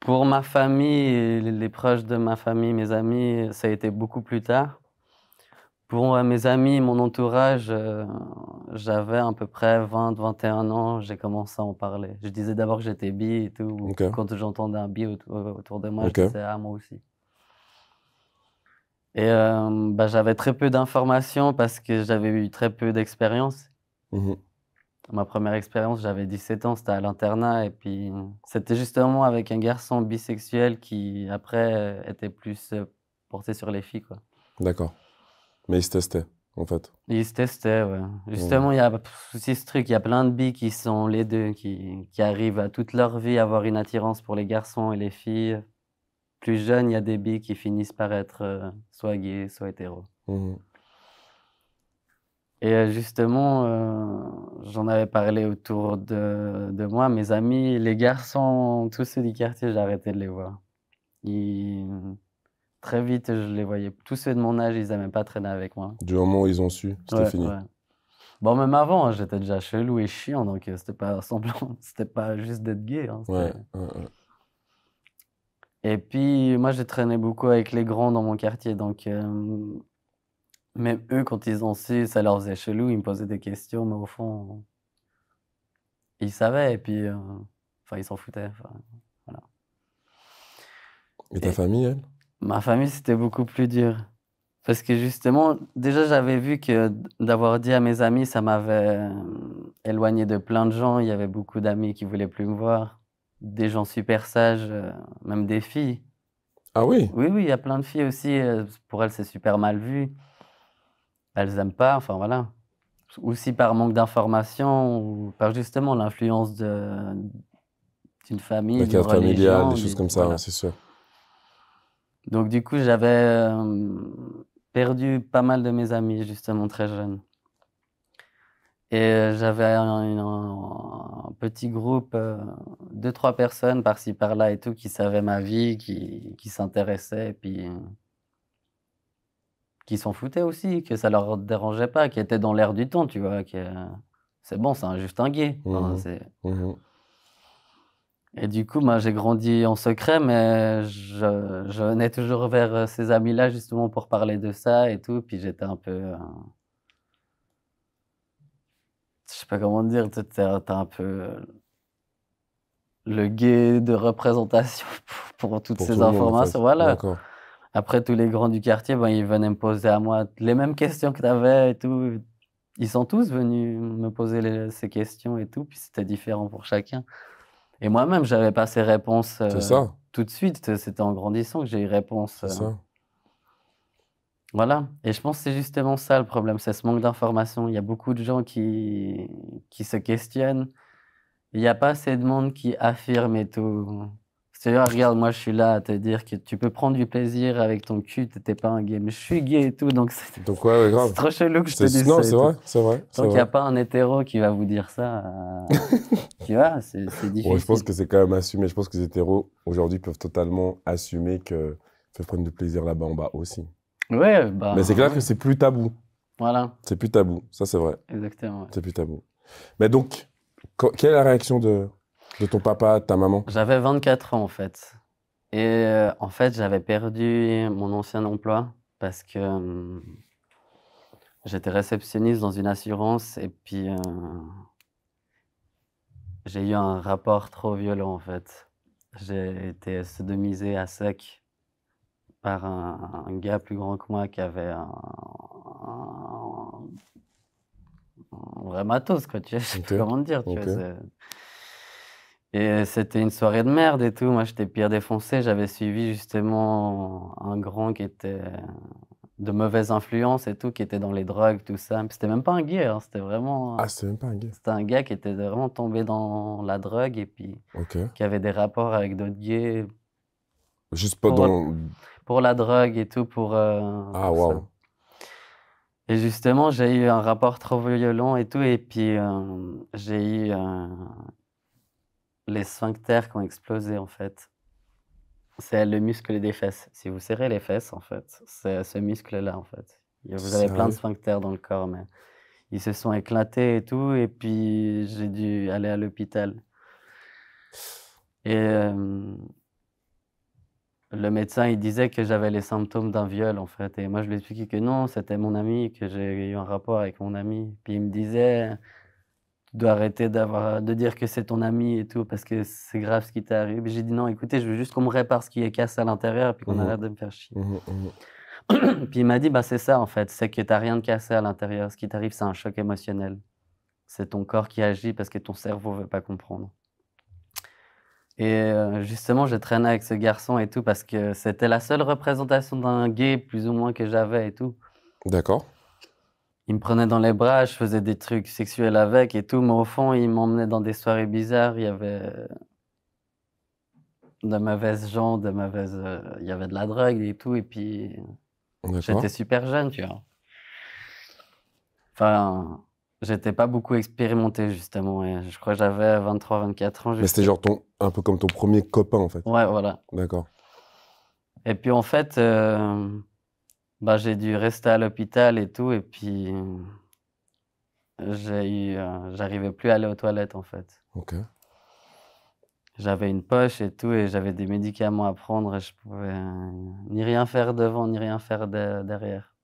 S2: Pour ma famille, les proches de ma famille, mes amis, ça a été beaucoup plus tard. Pour euh, mes amis, mon entourage, euh, j'avais à peu près 20, 21 ans, j'ai commencé à en parler. Je disais d'abord que j'étais bi et tout. Quand j'entendais un bi euh, autour de moi, je disais, ah, moi aussi. Et bah, j'avais très peu d'informations parce que j'avais eu très peu d'expérience. Mmh Ma première expérience, j'avais 17 ans, c'était à l'internat. Et puis, c'était justement avec un garçon bisexuel qui, après, était plus porté sur les filles.
S1: D'accord. Mais ils se testaient, en fait. Ils
S2: se testaient, ouais. Justement, il y a aussi ce truc, il y a plein de billes qui sont les deux, qui, qui arrivent à toute leur vie à avoir une attirance pour les garçons et les filles. Plus jeunes, il y a des billes qui finissent par être euh, soit gays, soit hétéros. Mmh. Et euh, justement, euh, j'en avais parlé autour de, de, moi, mes amis, les garçons, tous ceux du quartier, j'arrêtais de les voir. Ils, très vite, je les voyais. Tous ceux de mon âge, ils n'aimaient pas traîner avec moi.
S1: Du moment où ils ont su, c'était fini.
S2: Bon, même avant, hein, j'étais déjà chelou et chiant, donc euh, c'était pas [laughs] semblant, c'était pas juste d'être gay. Hein, et puis, moi, j'ai traîné beaucoup avec les grands dans mon quartier, donc euh, même eux, quand ils ont su, ça leur faisait chelou, ils me posaient des questions, mais au fond, ils savaient, et puis, euh, enfin, ils s'en foutaient. Voilà.
S1: Et ta famille,
S2: Ma famille, c'était beaucoup plus dur. Parce que justement, déjà, j'avais vu que d'avoir dit à mes amis, ça m'avait euh, éloigné de plein de gens. Il y avait beaucoup d'amis qui voulaient plus me voir. Des gens super sages, euh, même des filles. Ah oui Oui, oui, il y a plein de filles aussi. Euh, pour elles, c'est super mal vu. Elles n'aiment pas, enfin voilà. Aussi par manque d'information, ou par justement l'influence d'une famille. La des choses
S1: comme ça, hein, c'est sûr.
S2: Donc du coup, j'avais euh, perdu pas mal de mes amis, justement, très jeunes. Et euh, j'avais un, petit groupe, euh, deux, trois personnes par-ci, par-là et tout, qui savaient ma vie, qui, qui s'intéressaient, et puis qui s'en foutaient aussi, que ça leur dérangeait pas, qui étaient dans l'air du temps, tu vois. que C'est bon, c'est juste un gay. Mmh et du coup, moi, ben, j'ai grandi en secret, mais je, venais toujours vers euh, ces amis-là justement pour parler de ça et tout. Puis j'étais un peu. Euh, je sais pas comment dire, tu un peu le guet de représentation [laughs] pour, toutes ces informations. Voilà. Après, tous les grands du quartier, ben, ils venaient me poser à moi les mêmes questions que tu avais et tout. Ils sont tous venus me poser ces questions et tout, puis c'était différent pour chacun. Et moi-même, je n'avais pas ces réponses euh, tout de suite. C'était en grandissant que j'ai eu réponse. Euh, voilà. Et je pense que c'est justement ça le problème, c'est ce manque d'information. Il y a beaucoup de gens qui, qui se questionnent. Il n'y a pas ces demandes qui affirment et tout cest à regarde, moi, je suis là à te dire que tu peux prendre du plaisir avec ton cul, t'étais pas un gay, mais Je suis gay et tout, donc c'est donc, ouais, grave. trop chelou que je te dise ça. Non, c'est vrai, c'est vrai. Donc, il n'y a pas un hétéro qui va vous dire ça. Euh, [laughs] tu vois, c'est difficile. je pense
S1: que c'est quand même assumé. Je pense que les hétéros, aujourd'hui, peuvent totalement assumer que peuvent prendre du plaisir là-bas en bas aussi. Ouais, bah. Mais c'est clair que c'est plus tabou. Voilà. C'est plus tabou, ça c'est vrai. Exactement. C'est plus tabou. Mais donc, quelle est la réaction de, de ton papa, de ta maman
S2: J'avais 24 ans en fait. Et euh, en fait, j'avais perdu mon ancien emploi parce que hum, j'étais réceptionniste dans une assurance et puis euh, j'ai eu un rapport trop violent en fait. J'ai été sodomisé à sec par un, gars plus grand que moi qui avait un, un, vrai matos, quoi. Tu sais, je sais pas comment dire. Tu vois, et euh, c'était une soirée de merde et tout. Moi, j'étais pire défoncé. J'avais suivi justement un grand qui était euh, de mauvaise influence et tout, qui était dans les drogues, tout ça. C'était même pas un gay, hein. c'était vraiment. Ah, c'était même pas un gay. C'était un gars qui était vraiment tombé dans la drogue et puis Ok. qui avait des rapports avec d'autres gays.
S1: Juste pas dans.
S2: Pour la drogue et tout, pour. Euh, ah, waouh. Et justement, j'ai eu un rapport trop violent et tout, et puis j'ai eu les sphincters qui ont explosé, en fait. C'est le muscle des fesses. Si vous serrez les fesses, en fait, c'est ce muscle-là, en fait. Vous avez plein de sphincters dans le corps, mais ils se sont éclatés et tout. Et puis, j'ai dû aller à l'hôpital. Et euh, le médecin, il disait que j'avais les symptômes d'un viol, en fait. Et moi, je lui expliquais que non, c'était mon ami, que j'ai eu un rapport avec mon ami. Puis il me disait, dois arrêter d'avoir, euh, de dire que c'est ton ami et tout, parce que c'est grave ce qui t'est J'ai dit non, écoutez, je veux juste qu'on me répare ce qui est cassé à l'intérieur, puis qu'on mmh. arrête de me faire chier. Mmh, mmh, [clears throat] puis il m'a dit, bah, c'est ça en fait, c'est que tu t'as rien de cassé à l'intérieur. Ce qui t'arrive, c'est un choc émotionnel. C'est ton corps qui agit parce que ton cerveau ne veut pas comprendre. Et euh, justement, je traînais avec ce garçon et tout, parce que c'était la seule représentation d'un gay, plus ou moins, que j'avais et tout. D'accord il me prenait dans les bras, je faisais des trucs sexuels avec et tout, mais au fond, il m'emmenait dans des soirées bizarres. Il y avait euh, de mauvaises gens, de mauvaises. Euh, il y avait de la drogue et tout, et puis. J'étais super jeune, tu vois. Enfin, j'étais pas beaucoup expérimenté, justement. Et je crois que j'avais 23, 24 ans. Mais c'était
S1: genre ton, un peu comme ton premier copain, en fait. Ouais, voilà. D'accord.
S2: Et puis, en fait. Euh, bah, j'ai dû rester à l'hôpital et tout. Et puis, j'ai eu, euh, j'arrivais plus à aller aux toilettes, en fait. OK. J'avais une poche et tout, et j'avais des médicaments à prendre, et je pouvais euh, ni rien faire devant, ni rien faire derrière.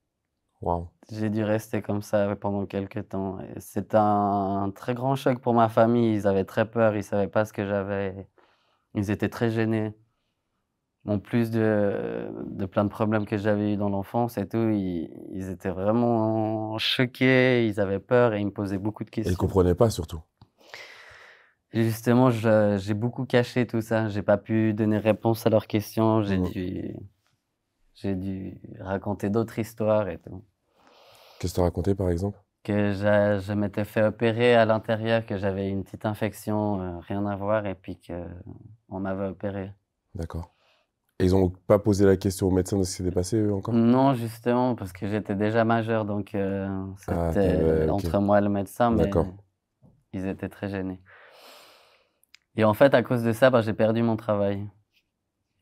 S2: Wow. J'ai dû rester comme ça pendant quelques temps. C'est un, très grand choc pour ma famille. Ils avaient très peur, ils ne savaient pas ce que j'avais. Ils étaient très gênés en plus de, plein de problèmes que j'avais eu dans l'enfance et tout, ils, étaient vraiment choqués, ils avaient peur et ils me posaient beaucoup de questions. ils ne comprenaient pas surtout. justement, j'ai beaucoup caché tout ça. Je n'ai pas pu donner réponse à leurs questions. J'ai mm. dû, j'ai dû raconter d'autres histoires et tout.
S1: Qu'est-ce que tu as raconté par exemple
S2: Que je m'étais fait opérer à l'intérieur, que j'avais une petite infection, euh, rien à voir, et puis qu'on m'avait opéré.
S1: D'accord ils n'ont pas posé la question au médecin de ce qui s'était passé, eux, encore
S2: Non, justement, parce que j'étais déjà majeur, donc euh, ah, c'était entre moi et le médecin, mais ils étaient très gênés. Et en fait, à cause de ça, bah, j'ai perdu mon travail.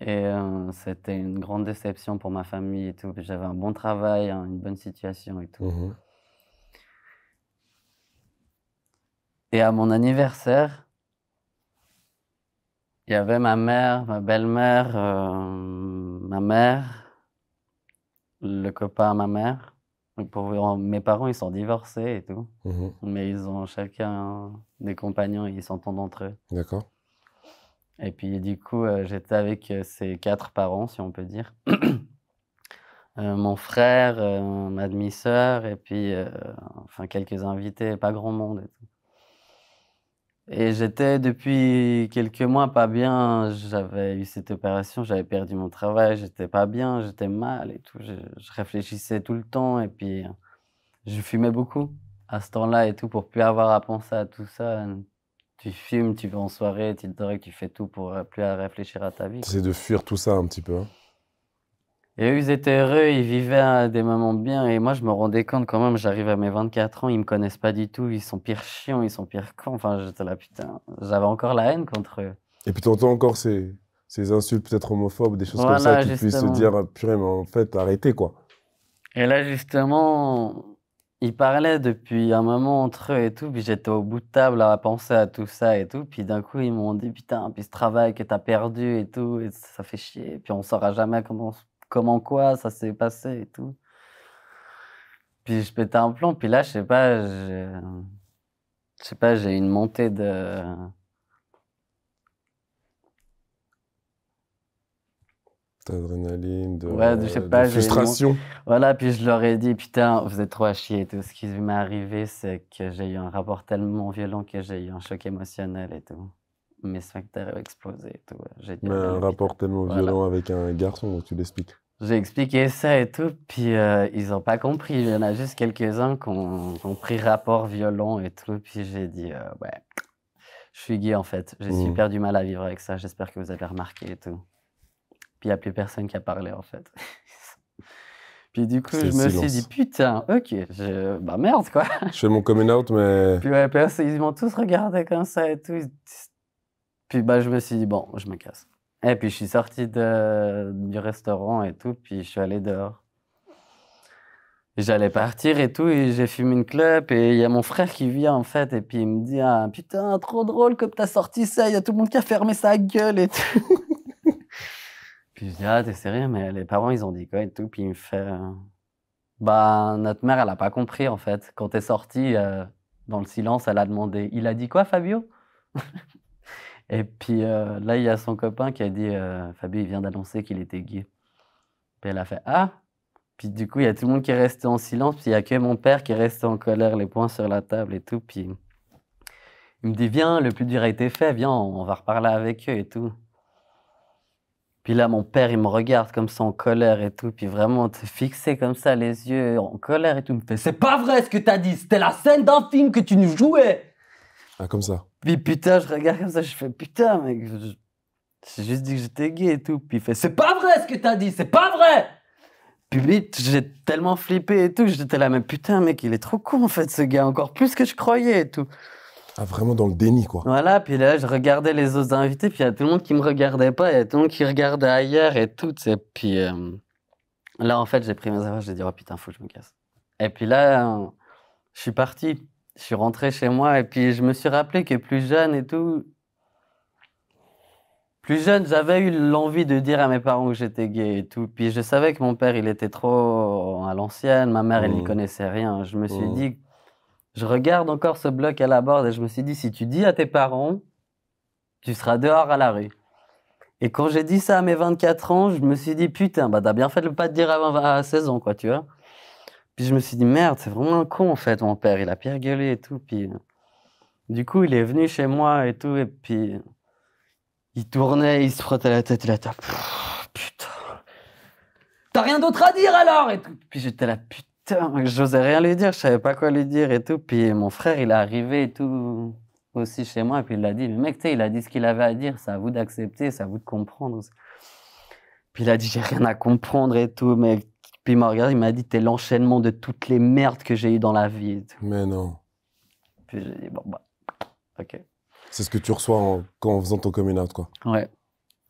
S2: Et euh, c'était une grande déception pour ma famille et tout. J'avais un bon travail, hein, une bonne situation et tout. Mmh et à mon anniversaire, il y avait ma mère, ma belle-mère, euh, ma mère, le copain ma mère. Pour, mes parents, ils sont divorcés et tout. Mmh Mais ils ont chacun des compagnons et ils s'entendent entre eux. D'accord. Et puis, du coup, euh, j'étais avec euh, ces quatre parents, si on peut dire. [clears throat] mon frère, ma demi soeur et puis enfin quelques invités, pas grand monde. Et tout. Et j'étais depuis quelques mois pas bien. J'avais eu cette opération, j'avais perdu mon travail, j'étais pas bien, j'étais mal et tout. Je, réfléchissais tout le temps et puis euh, je fumais beaucoup à ce temps-là et tout pour plus avoir à penser à tout ça. Tu fumes, tu vas en soirée, tu
S1: te et tu fais tout pour euh, plus à réfléchir à ta vie. C'est de fuir tout ça un petit peu. Hein.
S2: Et eux, ils étaient heureux, ils vivaient hein, des moments bien. Et moi, je me rendais compte quand même, j'arrive à mes 24 ans, ils me connaissent pas du tout, ils sont pires chiants, ils sont pires cons. Enfin, j'étais là, putain, j'avais encore la haine contre
S1: eux. Et puis, t'entends encore ces, ces insultes peut-être homophobes, des choses comme ça, tu puissent se dire, purée, mais en fait, arrêtez, quoi.
S2: Et là, justement, ils parlaient depuis un moment entre eux et tout, puis j'étais au bout de table à penser à tout ça et tout, puis d'un coup ils m'ont dit putain, puis ce travail que as perdu et tout, et ça fait chier, puis on saura jamais comment comment quoi ça s'est passé et tout. Puis je pétais un plomb, puis là, je sais pas, je sais pas, j'ai une montée de.
S1: d'adrénaline, de, frustration.
S2: Voilà, puis je leur ai dit, putain, vous êtes trop à chier et tout. Ce qui m'est arrivé, c'est que j'ai eu un rapport tellement violent que j'ai eu un choc émotionnel et tout mes sphincters explosé. Tout. Mais un rapport tellement violent
S1: avec un garçon, tu l'expliques.
S2: J'ai expliqué ça et tout, puis euh, ils n'ont pas compris. Il y en a juste quelques-uns qui ont, pris rapport violent et tout, puis j'ai dit, euh, ouais, je suis gay en fait. J'ai mhm. super du mal à vivre avec ça. J'espère que vous avez remarqué et tout. Puis il n'y a plus personne qui a parlé en fait. [laughs] Puis du coup, je me suis dit, putain, ok, je... bah merde quoi. Je fais mon coming out, mais. Puis ouais, ils m'ont tous regardé comme ça et tout. Puis bah, je me suis dit, bon, je me casse. Et puis je suis sorti de, du restaurant et tout, puis je suis allé dehors. J'allais partir et tout, et j'ai fumé une clope, et il y a mon frère qui vient en fait, et puis il me dit, ah, putain, trop drôle comme t'as sorti ça, il y a tout le monde qui a fermé sa gueule et tout. [laughs] puis je dis, ah, t'es sérieux, mais les parents, ils ont dit quoi et tout, puis il me fait, euh, bah, notre mère, elle a pas compris en fait. Quand t'es sorti, euh, dans le silence, elle a demandé, il a dit quoi, Fabio et puis euh, là, il y a son copain qui a dit euh, Fabien il vient d'annoncer qu'il était gay. Puis elle a fait Ah Puis du coup, il y a tout le monde qui est resté en silence. Puis il n'y a que mon père qui est resté en colère, les poings sur la table et tout. Puis il me dit Viens, le plus dur a été fait, viens, on va reparler avec eux et tout. Puis là, mon père, il me regarde comme ça en colère et tout. Puis vraiment, te fixé comme ça les yeux en colère et tout. Il me fait C'est pas vrai ce que t'as dit, c'était la scène d'un film que tu nous jouais ah, comme ça. Puis putain, je regarde comme ça, je fais putain, mec. J'ai juste dit que j'étais gay et tout. Puis il fait c'est pas vrai ce que t'as dit, c'est pas vrai. Puis vite, j'ai tellement flippé et tout, j'étais là, mais putain, mec, il est trop con en fait ce
S1: gars, encore plus que je croyais et tout. Ah, vraiment dans le déni, quoi.
S2: Voilà, puis là, je regardais les autres invités, puis il y a tout le monde qui me regardait pas, il y a tout le monde qui regardait ailleurs et tout, et Puis euh, là, en fait, j'ai pris mes affaires, j'ai dit, oh putain, faut que je me casse. Et puis là, je suis parti je suis rentré chez moi et puis je me suis rappelé que plus jeune et tout, plus jeune, j'avais eu l'envie de dire à mes parents que j'étais gay et tout. Puis je savais que mon père, il était trop à l'ancienne, ma mère, elle n'y mmh. connaissait rien. Je me suis mmh. dit, je regarde encore ce bloc à la borde et je me suis dit, si tu dis à tes parents, tu seras dehors à la rue. Et quand j'ai dit ça à mes 24 ans, je me suis dit, putain, bah t'as bien fait de le pas te dire à 16 ans, quoi, tu vois. Puis je me suis dit, merde, c'est vraiment un con en fait, mon père. Il a pire gueulé et tout. Puis euh, du coup, il est venu chez moi et tout. Et puis euh, il tournait, il se frottait la tête. Il a dit, ah, putain, t'as rien d'autre à dire alors et tout. Puis j'étais là, putain, j'osais rien lui dire, je savais pas quoi lui dire et tout. Puis mon frère, il est arrivé et tout aussi chez moi. Et puis il a dit, mais mec, tu sais, il a dit ce qu'il avait à dire, c'est à vous d'accepter, c'est à vous de comprendre. Puis il a dit, j'ai rien à comprendre et tout, mec, il m'a regardé, il m'a dit T'es l'enchaînement de toutes les merdes que j'ai eues dans la vie. Mais
S1: non. Puis j'ai dit Bon, bah, ok. C'est ce que tu reçois en, quand en faisant ton coming out, quoi. Ouais.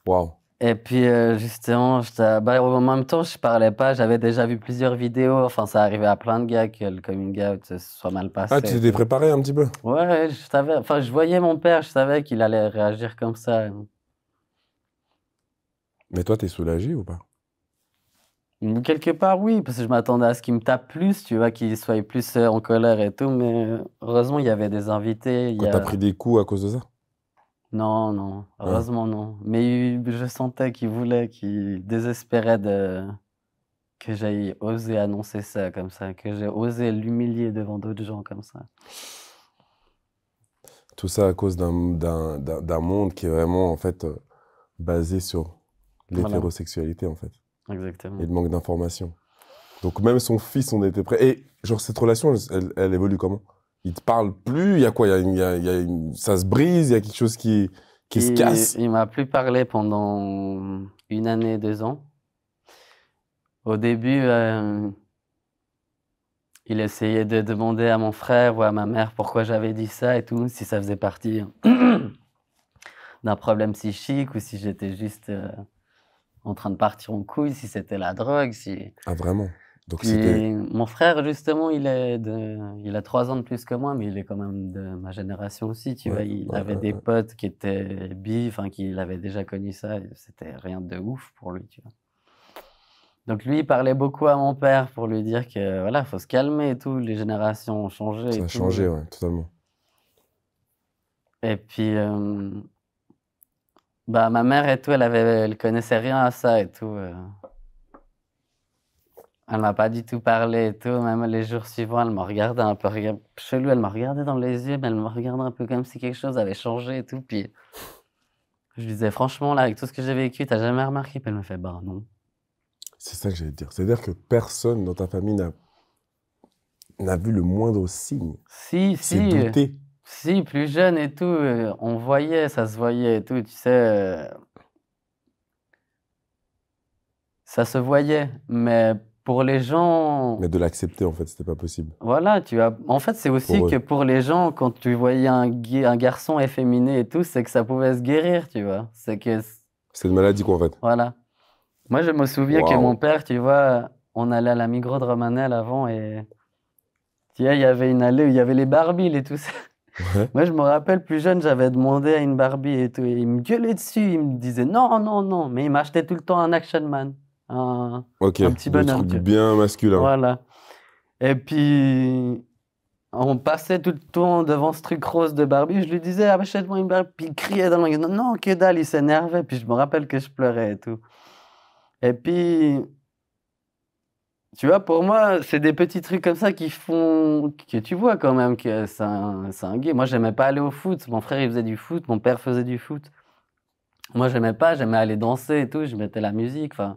S1: Waouh.
S2: Et puis, euh, justement, bah, en même temps, je parlais pas. J'avais déjà vu plusieurs vidéos. Enfin, ça arrivait à plein de gars que le coming out soit mal passé. Ah, tu t'es préparé un petit peu Ouais, je savais. Enfin, je voyais mon père, je savais qu'il allait réagir comme ça.
S1: Mais toi, t'es soulagé ou pas
S2: Quelque part, oui, parce que je m'attendais à ce qu'il me tape plus, tu vois, qu'il soit plus euh, en colère et tout, mais euh, heureusement, il y avait des invités. Quand t'as pris des
S1: coups à cause de ça Non, non,
S2: ah. heureusement non. Mais je sentais qu'il voulait, qu'il désespérait de... que j'aille osé annoncer ça comme ça, que j'ai osé l'humilier devant d'autres gens comme ça.
S1: Tout ça à cause d'un monde qui est vraiment, en fait, euh, basé sur l'hétérosexualité, en fait. Exactement. et le manque d'informations. Donc même son fils, on était prêt. Et genre cette relation, elle, évolue comment Il te parle plus Il y a quoi y y a, une... Ça se brise Il y a quelque chose qui, qui se casse Il m'a plus parlé pendant une année, deux ans.
S2: Au début, euh, il essayait de demander à mon frère ou à ma mère pourquoi j'avais dit ça et tout, si ça faisait partie [clears throat] d'un problème psychique ou si j'étais juste... Euh, en train de partir en couille, si c'était la drogue, si...
S1: Ah, vraiment Donc Mon
S2: frère, justement, il, est de... il a trois ans de plus que moi, mais il est quand même de ma génération aussi, tu vois. Il avait des potes qui étaient bi, enfin, qu'il avait déjà connu ça. C'était rien de ouf pour lui, tu vois. Donc lui, il parlait beaucoup à mon père pour lui dire que, voilà, faut se calmer et tout, les générations ont changé. Ça
S1: a changé, ouais, totalement.
S2: Et puis... Euh, bah, ma mère et tout, elle, avait, elle connaissait rien à ça et tout. Euh. Elle m'a pas du tout parlé et tout. Même les jours suivants, elle me regardait un peu chelou. Elle me regardait dans les yeux, mais elle me regardait un peu comme si quelque chose avait changé et tout. Puis je lui disais, franchement, là, avec tout ce que j'ai vécu, t'as jamais remarqué Puis elle me fait, bah non.
S1: C'est ça que j'allais dire. C'est-à-dire que personne dans ta famille n'a, n'a vu le moindre signe.
S2: Si, si. C'est douté. Si, plus jeune et tout, euh, on voyait, ça se voyait et tout, tu sais. Euh, ça se voyait, mais pour les gens.
S1: Mais de l'accepter, en fait, c'était pas possible.
S2: Voilà, tu vois. En fait, c'est aussi que pour les gens, quand tu voyais un, garçon efféminé et tout, c'est que ça pouvait se guérir, tu vois. C'est que. C'est une maladie, quoi, en fait. Voilà. Moi, je me souviens que mon père, tu vois, on allait à la Migros de Romanel avant et. Tu vois, il y avait une allée où il y avait les barbilles et tout ça. Moi, je me rappelle, plus jeune, j'avais demandé à une Barbie et tout. Et il me gueulait dessus. Il me disait non, non, non. Mais il m'achetait tout le temps un Action Man. Un,
S1: un petit bonhomme. Un truc bien masculin.
S2: Voilà. Et puis, on passait tout le temps devant ce truc rose de Barbie. Je lui disais, achète-moi une Barbie. Puis il criait dans la Non, que dalle, il s'énervait. Puis je me rappelle que je pleurais et tout. Et puis, tu vois, pour moi, c'est des petits trucs comme ça qui font. que tu vois quand même que c'est un, c'est un gay. Moi, j'aimais pas aller au foot. Mon frère, il faisait du foot. Mon père faisait du foot. Moi, j'aimais pas. J'aimais aller danser et tout. Je mettais la musique. Enfin.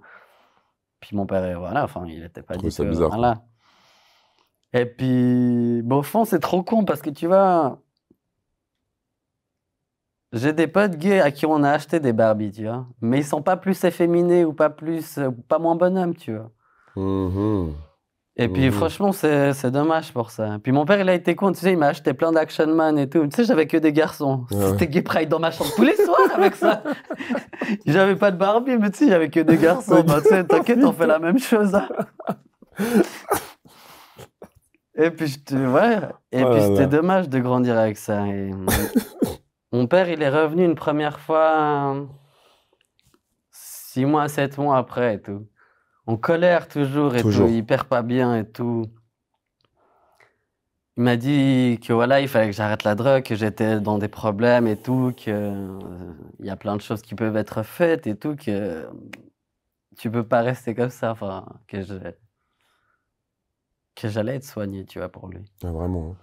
S2: Puis mon père, euh, voilà, enfin, il était pas du tout. Euh, bizarre. Voilà. Et puis, au fond, c'est trop con parce que tu vois. J'ai des potes gays à qui on a acheté des Barbies, tu vois. Mais ils sont pas plus efféminés ou pas plus. Euh, pas moins bonhommes, tu vois. Mhm. Et puis mhm. franchement, c'est dommage pour ça. Puis mon père, il a été con, tu sais, il m'a acheté plein d'Action Man et tout. Tu sais, j'avais que des garçons. C'était Gay Pride dans ma chambre tous les soirs avec ça. [laughs] j'avais pas de Barbie, mais tu sais, j'avais que des garçons. bah, tu sais, t'inquiète, on fait la même chose. Hein. et puis, Et oh puis c'était dommage de grandir avec ça. [laughs] mon père, il est revenu une première fois euh, six mois, sept mois après et tout en colère toujours et toujours. tout, perd pas bien et tout. Il m'a dit que voilà, il fallait que j'arrête la drogue, que j'étais dans des problèmes et tout, que euh, il y a plein de choses qui peuvent être faites et tout, que tu peux pas rester comme ça, enfin, que je que j'allais être soigné, tu vois, pour lui. Ah, vraiment. Hein.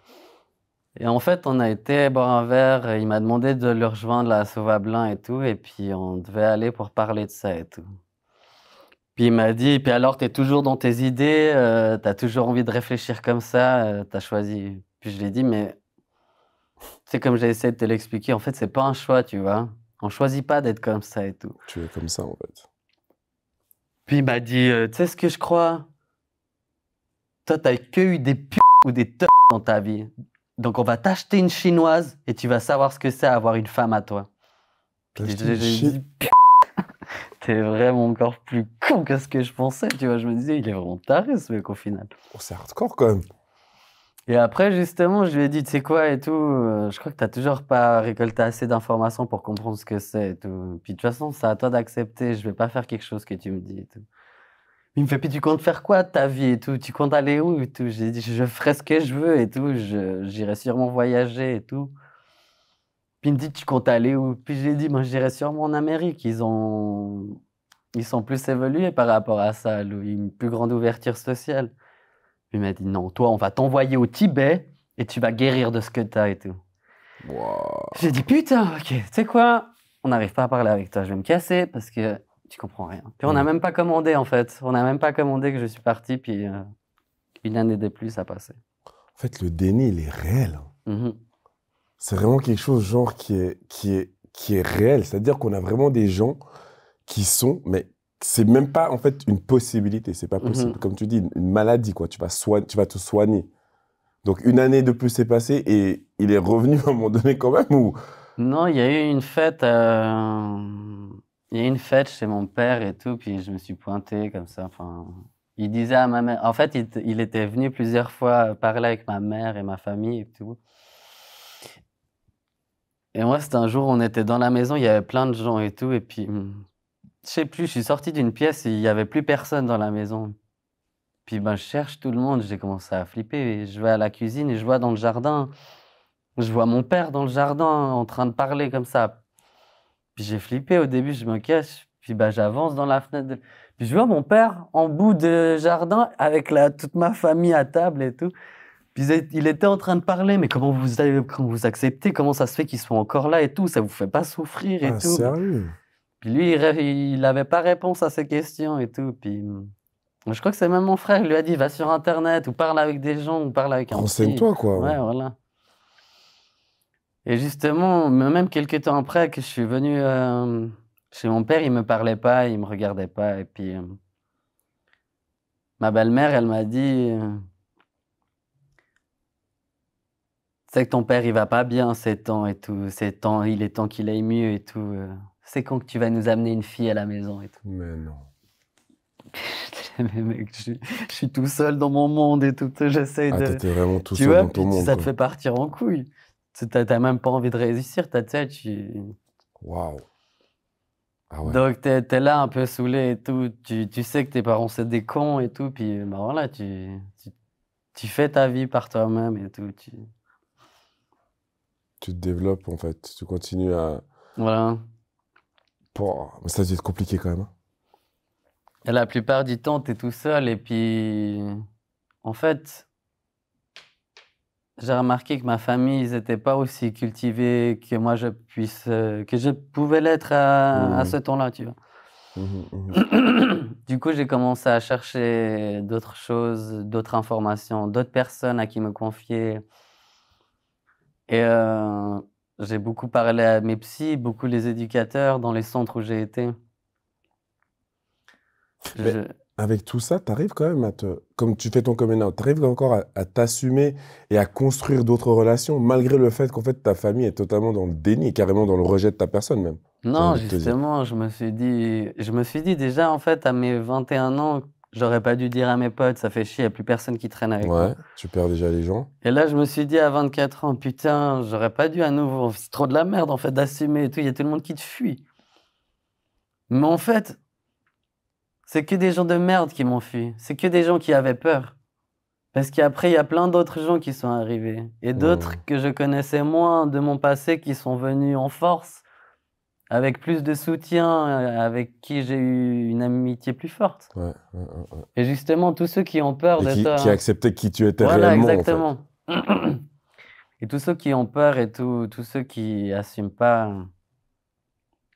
S2: Et en fait, on a été boire un verre. Il m'a demandé de le rejoindre à Blanc et tout. Et puis, on devait aller pour parler de ça et tout. Puis il m'a dit, puis alors, tu es toujours dans tes idées, euh, tu as toujours envie de réfléchir comme ça, euh, tu as choisi. Puis je lui ai dit, mais c'est comme j'ai essayé de te l'expliquer, en fait, c'est pas un choix, tu vois. On choisit pas d'être comme ça et tout. Tu es comme ça, en fait. Puis il m'a dit, euh, tu sais ce que je crois Toi, tu t'as que eu des p ou des t dans ta vie. Donc on va t'acheter une chinoise et tu vas savoir ce que c'est avoir une femme à toi c'était vraiment encore plus con que ce que je pensais. Tu vois, je me disais, il est vraiment taré ce mec au final. Oh, c'est hardcore quand même. Et après, justement, je lui ai dit, tu sais quoi et tout, euh, je crois que tu n'as toujours pas récolté assez d'informations pour comprendre ce que c'est et tout. Puis de toute façon, c'est à toi d'accepter, je vais pas faire quelque chose que tu me dis et tout. Il me fait, puis tu comptes faire quoi ta vie et tout Tu comptes aller où et tout J'ai dit, je ferai ce que je veux et tout, j'irai sûrement voyager et tout. Puis il me dit, tu comptes aller où? Puis j'ai dit, moi, ben, j'irai sûrement en Amérique. Ils ont. Ils sont plus évolués par rapport à ça, Louis. Une plus grande ouverture sociale. Il m'a dit, non, toi, on va t'envoyer au Tibet et tu vas guérir de ce que t'as et tout. J'ai dit, putain, ok, tu sais quoi? On n'arrive pas à parler avec toi, je vais me casser parce que tu comprends rien. Puis on n'a mm. même pas commandé, en fait. On n'a même pas commandé que je suis parti, puis euh, une année de plus, a passé.
S1: En fait, le déni, il est réel. Hein. Mm-hmm c'est vraiment quelque chose genre qui est, qui est, qui est réel. C'est-à-dire qu'on a vraiment des gens qui sont, mais c'est même pas en fait une possibilité, c'est pas possible. Mhm. Comme tu dis, une, maladie, quoi. Tu vas, tu vas te soigner. Donc une année de plus s'est passée et il est revenu à un moment donné quand même ou
S2: Non, il y a eu une fête. Euh, il y a une fête chez mon père et tout, puis je me suis pointé comme ça. Enfin, il disait à ma mère. En fait, il, il était venu plusieurs fois parler avec ma mère et ma famille et tout. Et moi, c'était un jour, on était dans la maison, il y avait plein de gens et tout. Et puis, hmm, je sais plus, je suis sorti d'une pièce, il n'y avait plus personne dans la maison. Puis, ben, je cherche tout le monde, j'ai commencé à flipper. Et je vais à la cuisine et je vois dans le jardin, je vois mon père dans le jardin en train de parler comme ça. Puis, j'ai flippé au début, je me cache. Puis, ben, j'avance dans la fenêtre. Puis, je vois mon père en bout de jardin avec toute ma famille à table et tout il était en train de parler, mais comment vous acceptez, comment ça se fait qu'ils soient encore là et tout, ça vous fait pas souffrir et ah, tout. Sérieux Puis lui, il n'avait pas réponse à ces questions et tout. Puis hum, je crois que c'est même mon frère qui lui a dit va sur internet ou parle avec des gens ou parle avec un. Renseigne-toi quoi. Ouais, voilà. Et justement, même quelques temps après que je suis venu euh, chez mon père, il me parlait pas, il me regardait pas et puis. Hum, ma belle-mère, elle m'a dit, sais que ton père, il va pas bien ces temps et tout. Ces temps, il est temps qu'il aille mieux et tout. Euh. C'est quand que tu vas nous amener une fille à la maison et tout. Mais non. [laughs] je, suis tout seul dans mon monde et tout. J'essaie ah, de. T'étais vraiment tout seul dans ton monde. Ça te fait partir en couille. T'as même pas envie de réussir. T'as, tu. Waouh. Ah ouais. Donc, t'es es là un peu saoulé et tout. Tu, tu sais que tes parents, c'est des cons et tout. Puis, euh, bah voilà, tu, tu, tu fais ta vie par toi-même et tout. Tu
S1: tu te développes, en fait. Tu continues à. Voilà. Bon, mais ça doit être compliqué quand même.
S2: Hein. la plupart du temps, tu es tout seul. Et puis, en fait, j'ai remarqué que ma famille, ils n'étaient pas aussi cultivés que moi je puisse, que je pouvais l'être à, mmh. ce temps-là, tu vois.
S1: Mmh, mmh,
S2: [clears throat] du coup, j'ai commencé à chercher d'autres choses, d'autres informations, d'autres personnes à qui me confier, et euh, j'ai beaucoup parlé à mes psys, beaucoup les éducateurs dans les centres où j'ai été.
S1: Avec tout ça, tu arrives quand même à te. Comme tu fais ton coming out, tu arrives encore à, t'assumer et à construire d'autres relations, malgré le fait qu'en fait ta famille est totalement dans le déni, carrément dans le rejet de ta personne même.
S2: Non, justement, je me suis dit. Je me suis dit déjà en fait à mes 21 ans J'aurais pas dû dire à mes potes, ça fait chier, à a plus personne qui traîne avec moi. Ouais,
S1: tu perds déjà les gens.
S2: Et là, je me suis dit à 24 ans, putain, j'aurais pas dû à nouveau. C'est trop de la merde, en fait, d'assumer et tout. Il y a tout le monde qui te fuit. Mais en fait, c'est que des gens de merde qui m'ont fui. C'est que des gens qui avaient peur. Parce qu'après, il y a plein d'autres gens qui sont arrivés. Et d'autres que je connaissais moins de mon passé qui sont venus en force avec plus de soutien, euh, avec qui j'ai eu une amitié plus forte. Et justement, tous ceux qui ont peur et de qui, ça. Qui euh, acceptaient
S1: qui tu étais voilà, exactement.
S2: Et tous ceux qui ont peur et tous ceux qui n'assument pas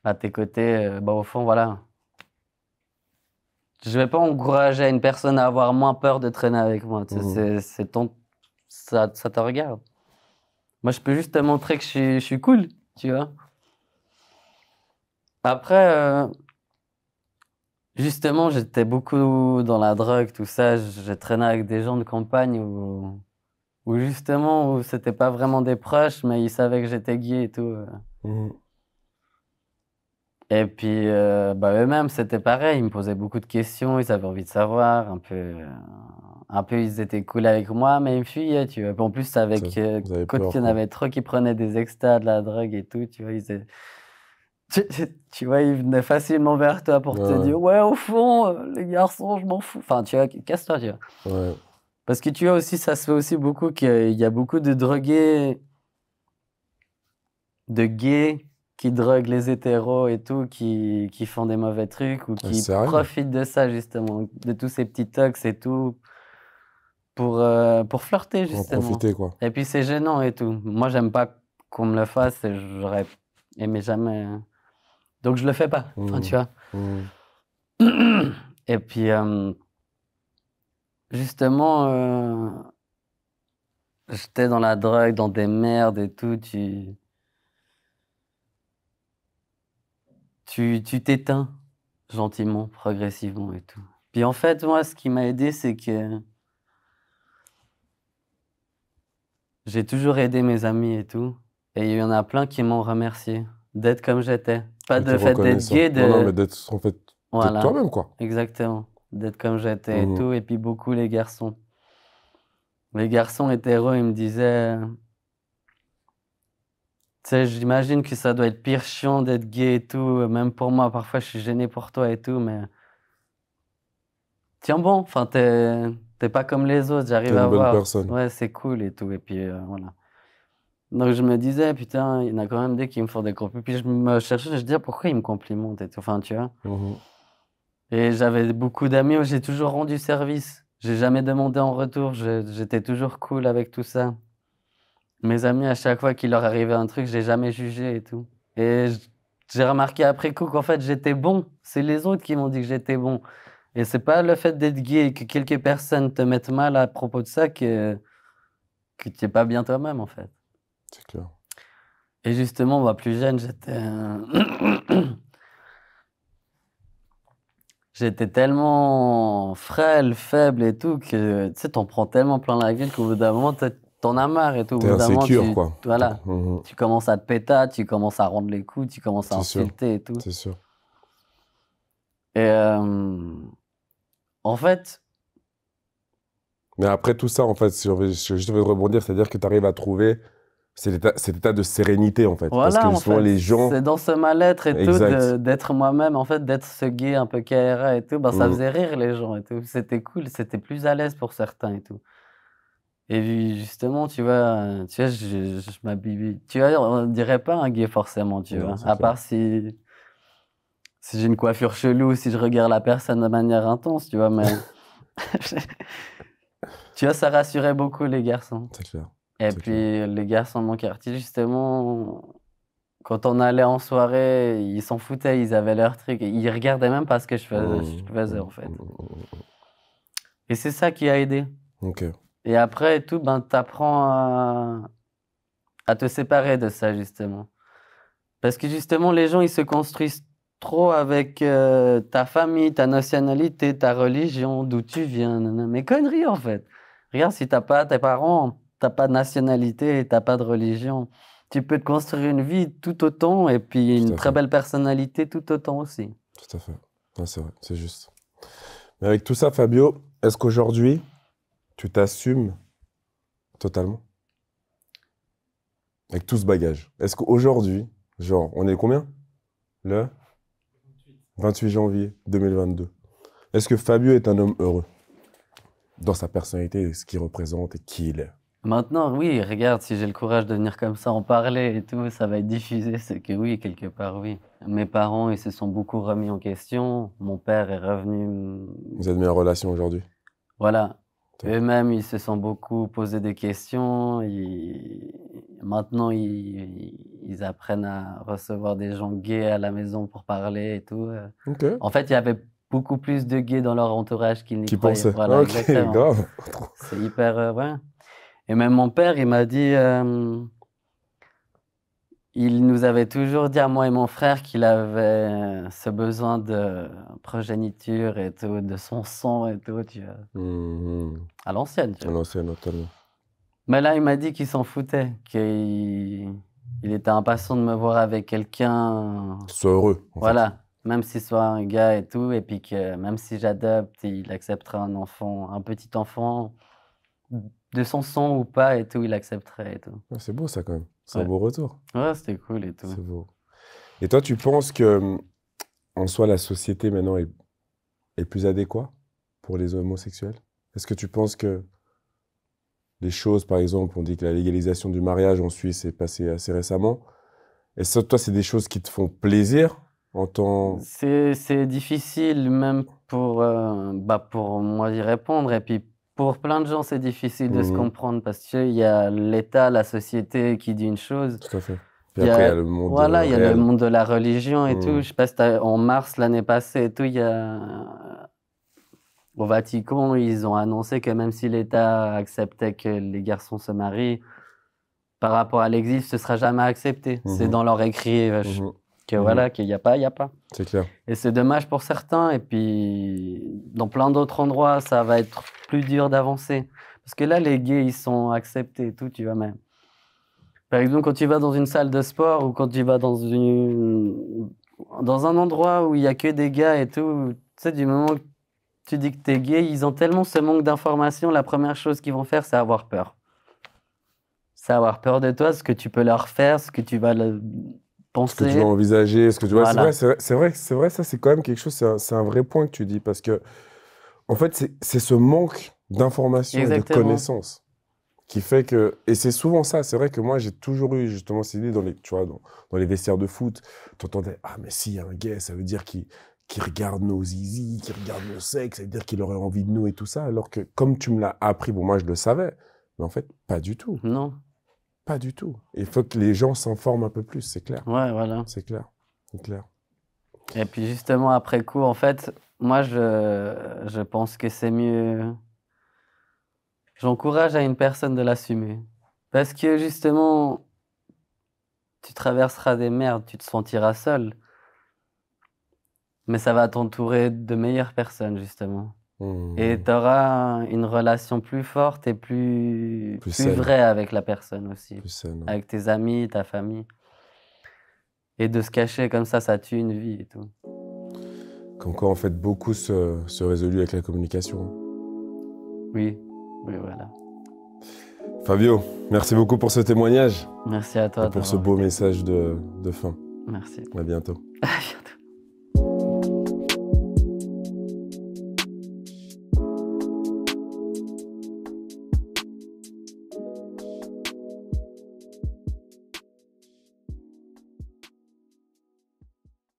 S2: à tes côtés, euh, bah, au fond, voilà. Je ne vais pas encourager une personne à avoir moins peur de traîner avec moi. Mmh. C'est ton... ça, ça te regarde. Moi, je peux juste te montrer que je suis, je suis cool, tu vois. Après, euh, justement, j'étais beaucoup dans la drogue, tout ça. J'ai traîné avec des gens de campagne où, justement, où c'était pas vraiment des proches, mais ils savaient que j'étais gay et tout. Euh. Mmh. Et puis, euh, bah, eux-mêmes, c'était pareil. Ils me posaient beaucoup de questions, ils avaient envie de savoir. Un peu, un peu ils étaient cool avec moi, mais ils me fuyaient, tu vois. en plus, avec, quand il y en avait trop qui prenaient des extas, de la drogue et tout, tu vois, tu, tu, vois, ils venaient facilement vers toi pour te dire Ouais, au fond, euh, les garçons, je m'en fous. Enfin, tu vois, casse-toi, tu vois. Parce que tu vois aussi, ça se fait aussi beaucoup qu'il y a beaucoup de drogués, de gays qui droguent les hétéros et tout, qui, qui font des mauvais trucs ou ah, qui profitent de ça, justement, de tous ces petits tox et tout, pour, euh, pour flirter, justement. Pour profiter, quoi. Et puis c'est gênant et tout. Moi, j'aime pas qu'on me le fasse et j'aurais aimé jamais. Hein. Donc je le fais pas. Enfin, tu vois. Mmh. Mmh. [clears throat] Et puis, euh, justement, euh, j'étais dans la drogue, dans des merdes et tout. Tu. Tu t'éteins gentiment, progressivement et tout. Puis en fait, moi, ce qui m'a aidé, c'est que. J'ai toujours aidé mes amis et tout. Et il y en a plein qui m'ont remercié d'être comme j'étais. Pas de, fait d'être gay. De... Non, mais d'être en fait toi-même, quoi. Exactement. D'être comme j'étais et mmh. tout. Et puis beaucoup les garçons. Les garçons hétéros, ils me disaient. Tu sais, j'imagine que ça doit être pire chiant d'être gay et tout. Même pour moi, parfois, je suis gêné pour toi et tout, mais. Tiens bon, enfin, t'es pas comme les autres, j'arrive à voir. Personne. Ouais, c'est cool et tout. Et puis, euh, voilà. Donc je me disais, putain, il y en a quand même des qui me font des compliments. Puis je me cherchais, je disais, pourquoi ils me complimentent et tout. Enfin, tu vois. Mhm. Et j'avais beaucoup d'amis où j'ai toujours rendu service. J'ai jamais demandé en retour. J'étais toujours cool avec tout ça. Mes amis, à chaque fois qu'il leur arrivait un truc, j'ai jamais jugé et tout. Et j'ai remarqué après coup qu'en fait, j'étais bon. C'est les autres qui m'ont dit que j'étais bon. Et c'est pas le fait d'être gay et que quelques personnes te mettent mal à propos de ça que, que tu n'es pas bien toi-même, en fait. C'est clair. Et justement, moi, plus jeune, j'étais. [coughs] j'étais tellement frêle, faible et tout que tu sais, t'en prends tellement plein la gueule qu'au bout d'un moment, t'en as marre et tout. C'est bout quoi. Voilà, mhm. tu commences à te péter, tu commences à rendre les coups, tu commences à insulter et
S1: tout. C'est sûr. Et euh, en fait. Mais après tout ça, en fait, je, veux, juste rebondir, c'est-à-dire que tu arrives à trouver c'est cet état de sérénité, en fait. parce que souvent, les gens. C'est dans ce mal-être et tout,
S2: d'être moi-même, en fait, d'être ce gay un peu KRA et tout, bah ça mm. faisait rire les gens et tout. C'était cool, c'était plus à l'aise pour certains et tout. Et justement, tu vois, euh, tu vois, je, je m'habille. Tu vois, on dirait pas un gay forcément, tu vois. À part si. Si j'ai une coiffure chelou, si je regarde la personne de manière intense, tu vois, mais. [laughs] [laughs] tu vois, ça rassurait beaucoup les garçons. C'est clair. Et puis les garçons de mon quartier, justement, quand on allait en soirée, ils s'en foutaient, ils avaient leur truc. Ils regardaient même pas ce que je faisais, je mmh. faisais en fait. Mmh, mmh, et c'est ça qui a aidé. Et après, tout, ben, t'apprends à, à te séparer de ça, justement. Parce que justement, les gens, ils se construisent trop avec euh, ta famille, ta nationalité, ta religion, d'où tu viens. Mais conneries, en fait. Regarde, si t'as pas tes parents, t'as pas de nationalité, t'as pas de religion. Tu peux te construire une vie tout autant et puis une très belle personnalité tout autant aussi.
S1: Tout à fait. c'est vrai, c'est juste. Mais avec tout ça, Fabio, est-ce qu'aujourd'hui, tu t'assumes totalement Avec tout ce bagage. Est-ce qu'aujourd'hui, genre, on est combien Le 28 janvier 2022. Est-ce que Fabio est un homme heureux dans sa personnalité, ce qu'il représente et qui il est
S2: Maintenant, oui, regarde, si j'ai le courage de venir comme ça en parler et tout, ça va être diffusé, c'est que oui, quelque part, oui. Mes parents, ils se sont beaucoup remis en question.
S1: Mon père est revenu. Vous êtes mis en relation aujourd'hui
S2: Voilà. Eux-mêmes, ils se sont beaucoup posé des questions. Maintenant, ils... apprennent à recevoir des gens gays à la maison pour parler et tout. En fait, il y avait beaucoup plus de gays dans leur entourage qu'ils n'y croyaient. Pensaient. Voilà, [laughs] C'est hyper. Euh, et même mon père, il m'a dit, euh, il nous avait toujours dit à moi et mon frère qu'il avait ce besoin de progéniture et tout, de son sang et tout, tu
S1: vois. Mhm. À l'ancienne, tu vois. À l'ancienne,
S2: Mais là, il m'a dit qu'il s'en foutait, qu'il il était impatient de me voir avec quelqu'un. soit heureux. En voilà. même s'il soit un gars et tout, et puis que même si j'adopte, il acceptera un enfant, un petit enfant de son sang ou pas et tout, il accepterait
S1: ah, c'est beau ça quand même. C'est un beau retour. Ouais, c'était cool et tout. C'est beau. Et toi, tu penses que en soi la société maintenant est, est plus adéquate pour les homosexuels Est-ce que tu penses que les choses, par exemple, on dit que la légalisation du mariage en Suisse est passée assez récemment. Est-ce que toi, c'est des choses qui te font plaisir en tant...
S2: C'est difficile même pour, euh, bah pour moi d'y répondre. Et puis pour plein de gens, c'est difficile de se mhm. comprendre parce qu'il y a l'État, la société qui dit une chose. Tout à fait. y a le monde Voilà, il y a le monde de la religion et tout. Mhm. Je sais pas si en mars l'année passée et tout, il y a. Au Vatican, ils ont annoncé que même si l'État acceptait que les garçons se marient, par rapport à l'exil, ce sera jamais accepté. C'est mhm. dans leur écrit. Euh, que mhm. voilà, qu'il n'y a pas, il n'y a pas. C'est clair. Et c'est dommage pour certains. Et puis, dans plein d'autres endroits, ça va être plus dur d'avancer. Parce que là, les gays, ils sont acceptés et tout, tu vois, même Par exemple, quand tu vas dans une salle de sport ou quand tu vas dans une. Dans un endroit où il n'y a que des gars et tout, tu sais, du moment que tu dis que tu es gay, ils ont tellement ce manque d'informations, la première chose qu'ils vont faire, c'est avoir peur. C'est avoir peur de toi, ce que tu peux leur faire, ce que tu vas le... Ce que tu vas envisager,
S1: ce que tu vois. C'est vrai, c'est vrai, ça c'est quand même quelque chose, c'est un, vrai point que tu dis parce que, en fait, c'est ce manque d'informations et de connaissances qui fait que et c'est souvent ça c'est vrai que moi j'ai toujours eu justement cette idée dans les tu dans, les vestiaires de foot entendais, ah mais si y a un gay ça veut dire qu'il qui regarde nos zizi, qui regarde nos sexes, ça veut dire qu'il aurait envie de nous et tout ça, alors que comme tu me l'as appris, bon, moi je le savais, mais en fait, pas du tout. Non. Pas du tout. Il faut que les gens s'informent un peu plus, c'est clair. Ouais, voilà. C'est clair. C'est clair.
S2: Et puis justement, après coup, en fait, moi, je, je pense que c'est mieux. J'encourage à une personne de l'assumer. Parce que justement, tu traverseras des merdes, tu te sentiras seul. Mais ça va t'entourer de meilleures personnes, justement. Mmh. Et tu auras une relation plus forte et plus, vraie avec la personne aussi. Avec tes amis, ta famille. Et de se cacher comme ça, ça tue une vie
S1: et tout. Comme quoi, en fait, beaucoup se, se résolue avec la communication. Oui, oui, voilà. Fabio, merci beaucoup pour ce témoignage. Merci à toi. Et pour ce beau message de, de fin. Merci. À [laughs] À bientôt.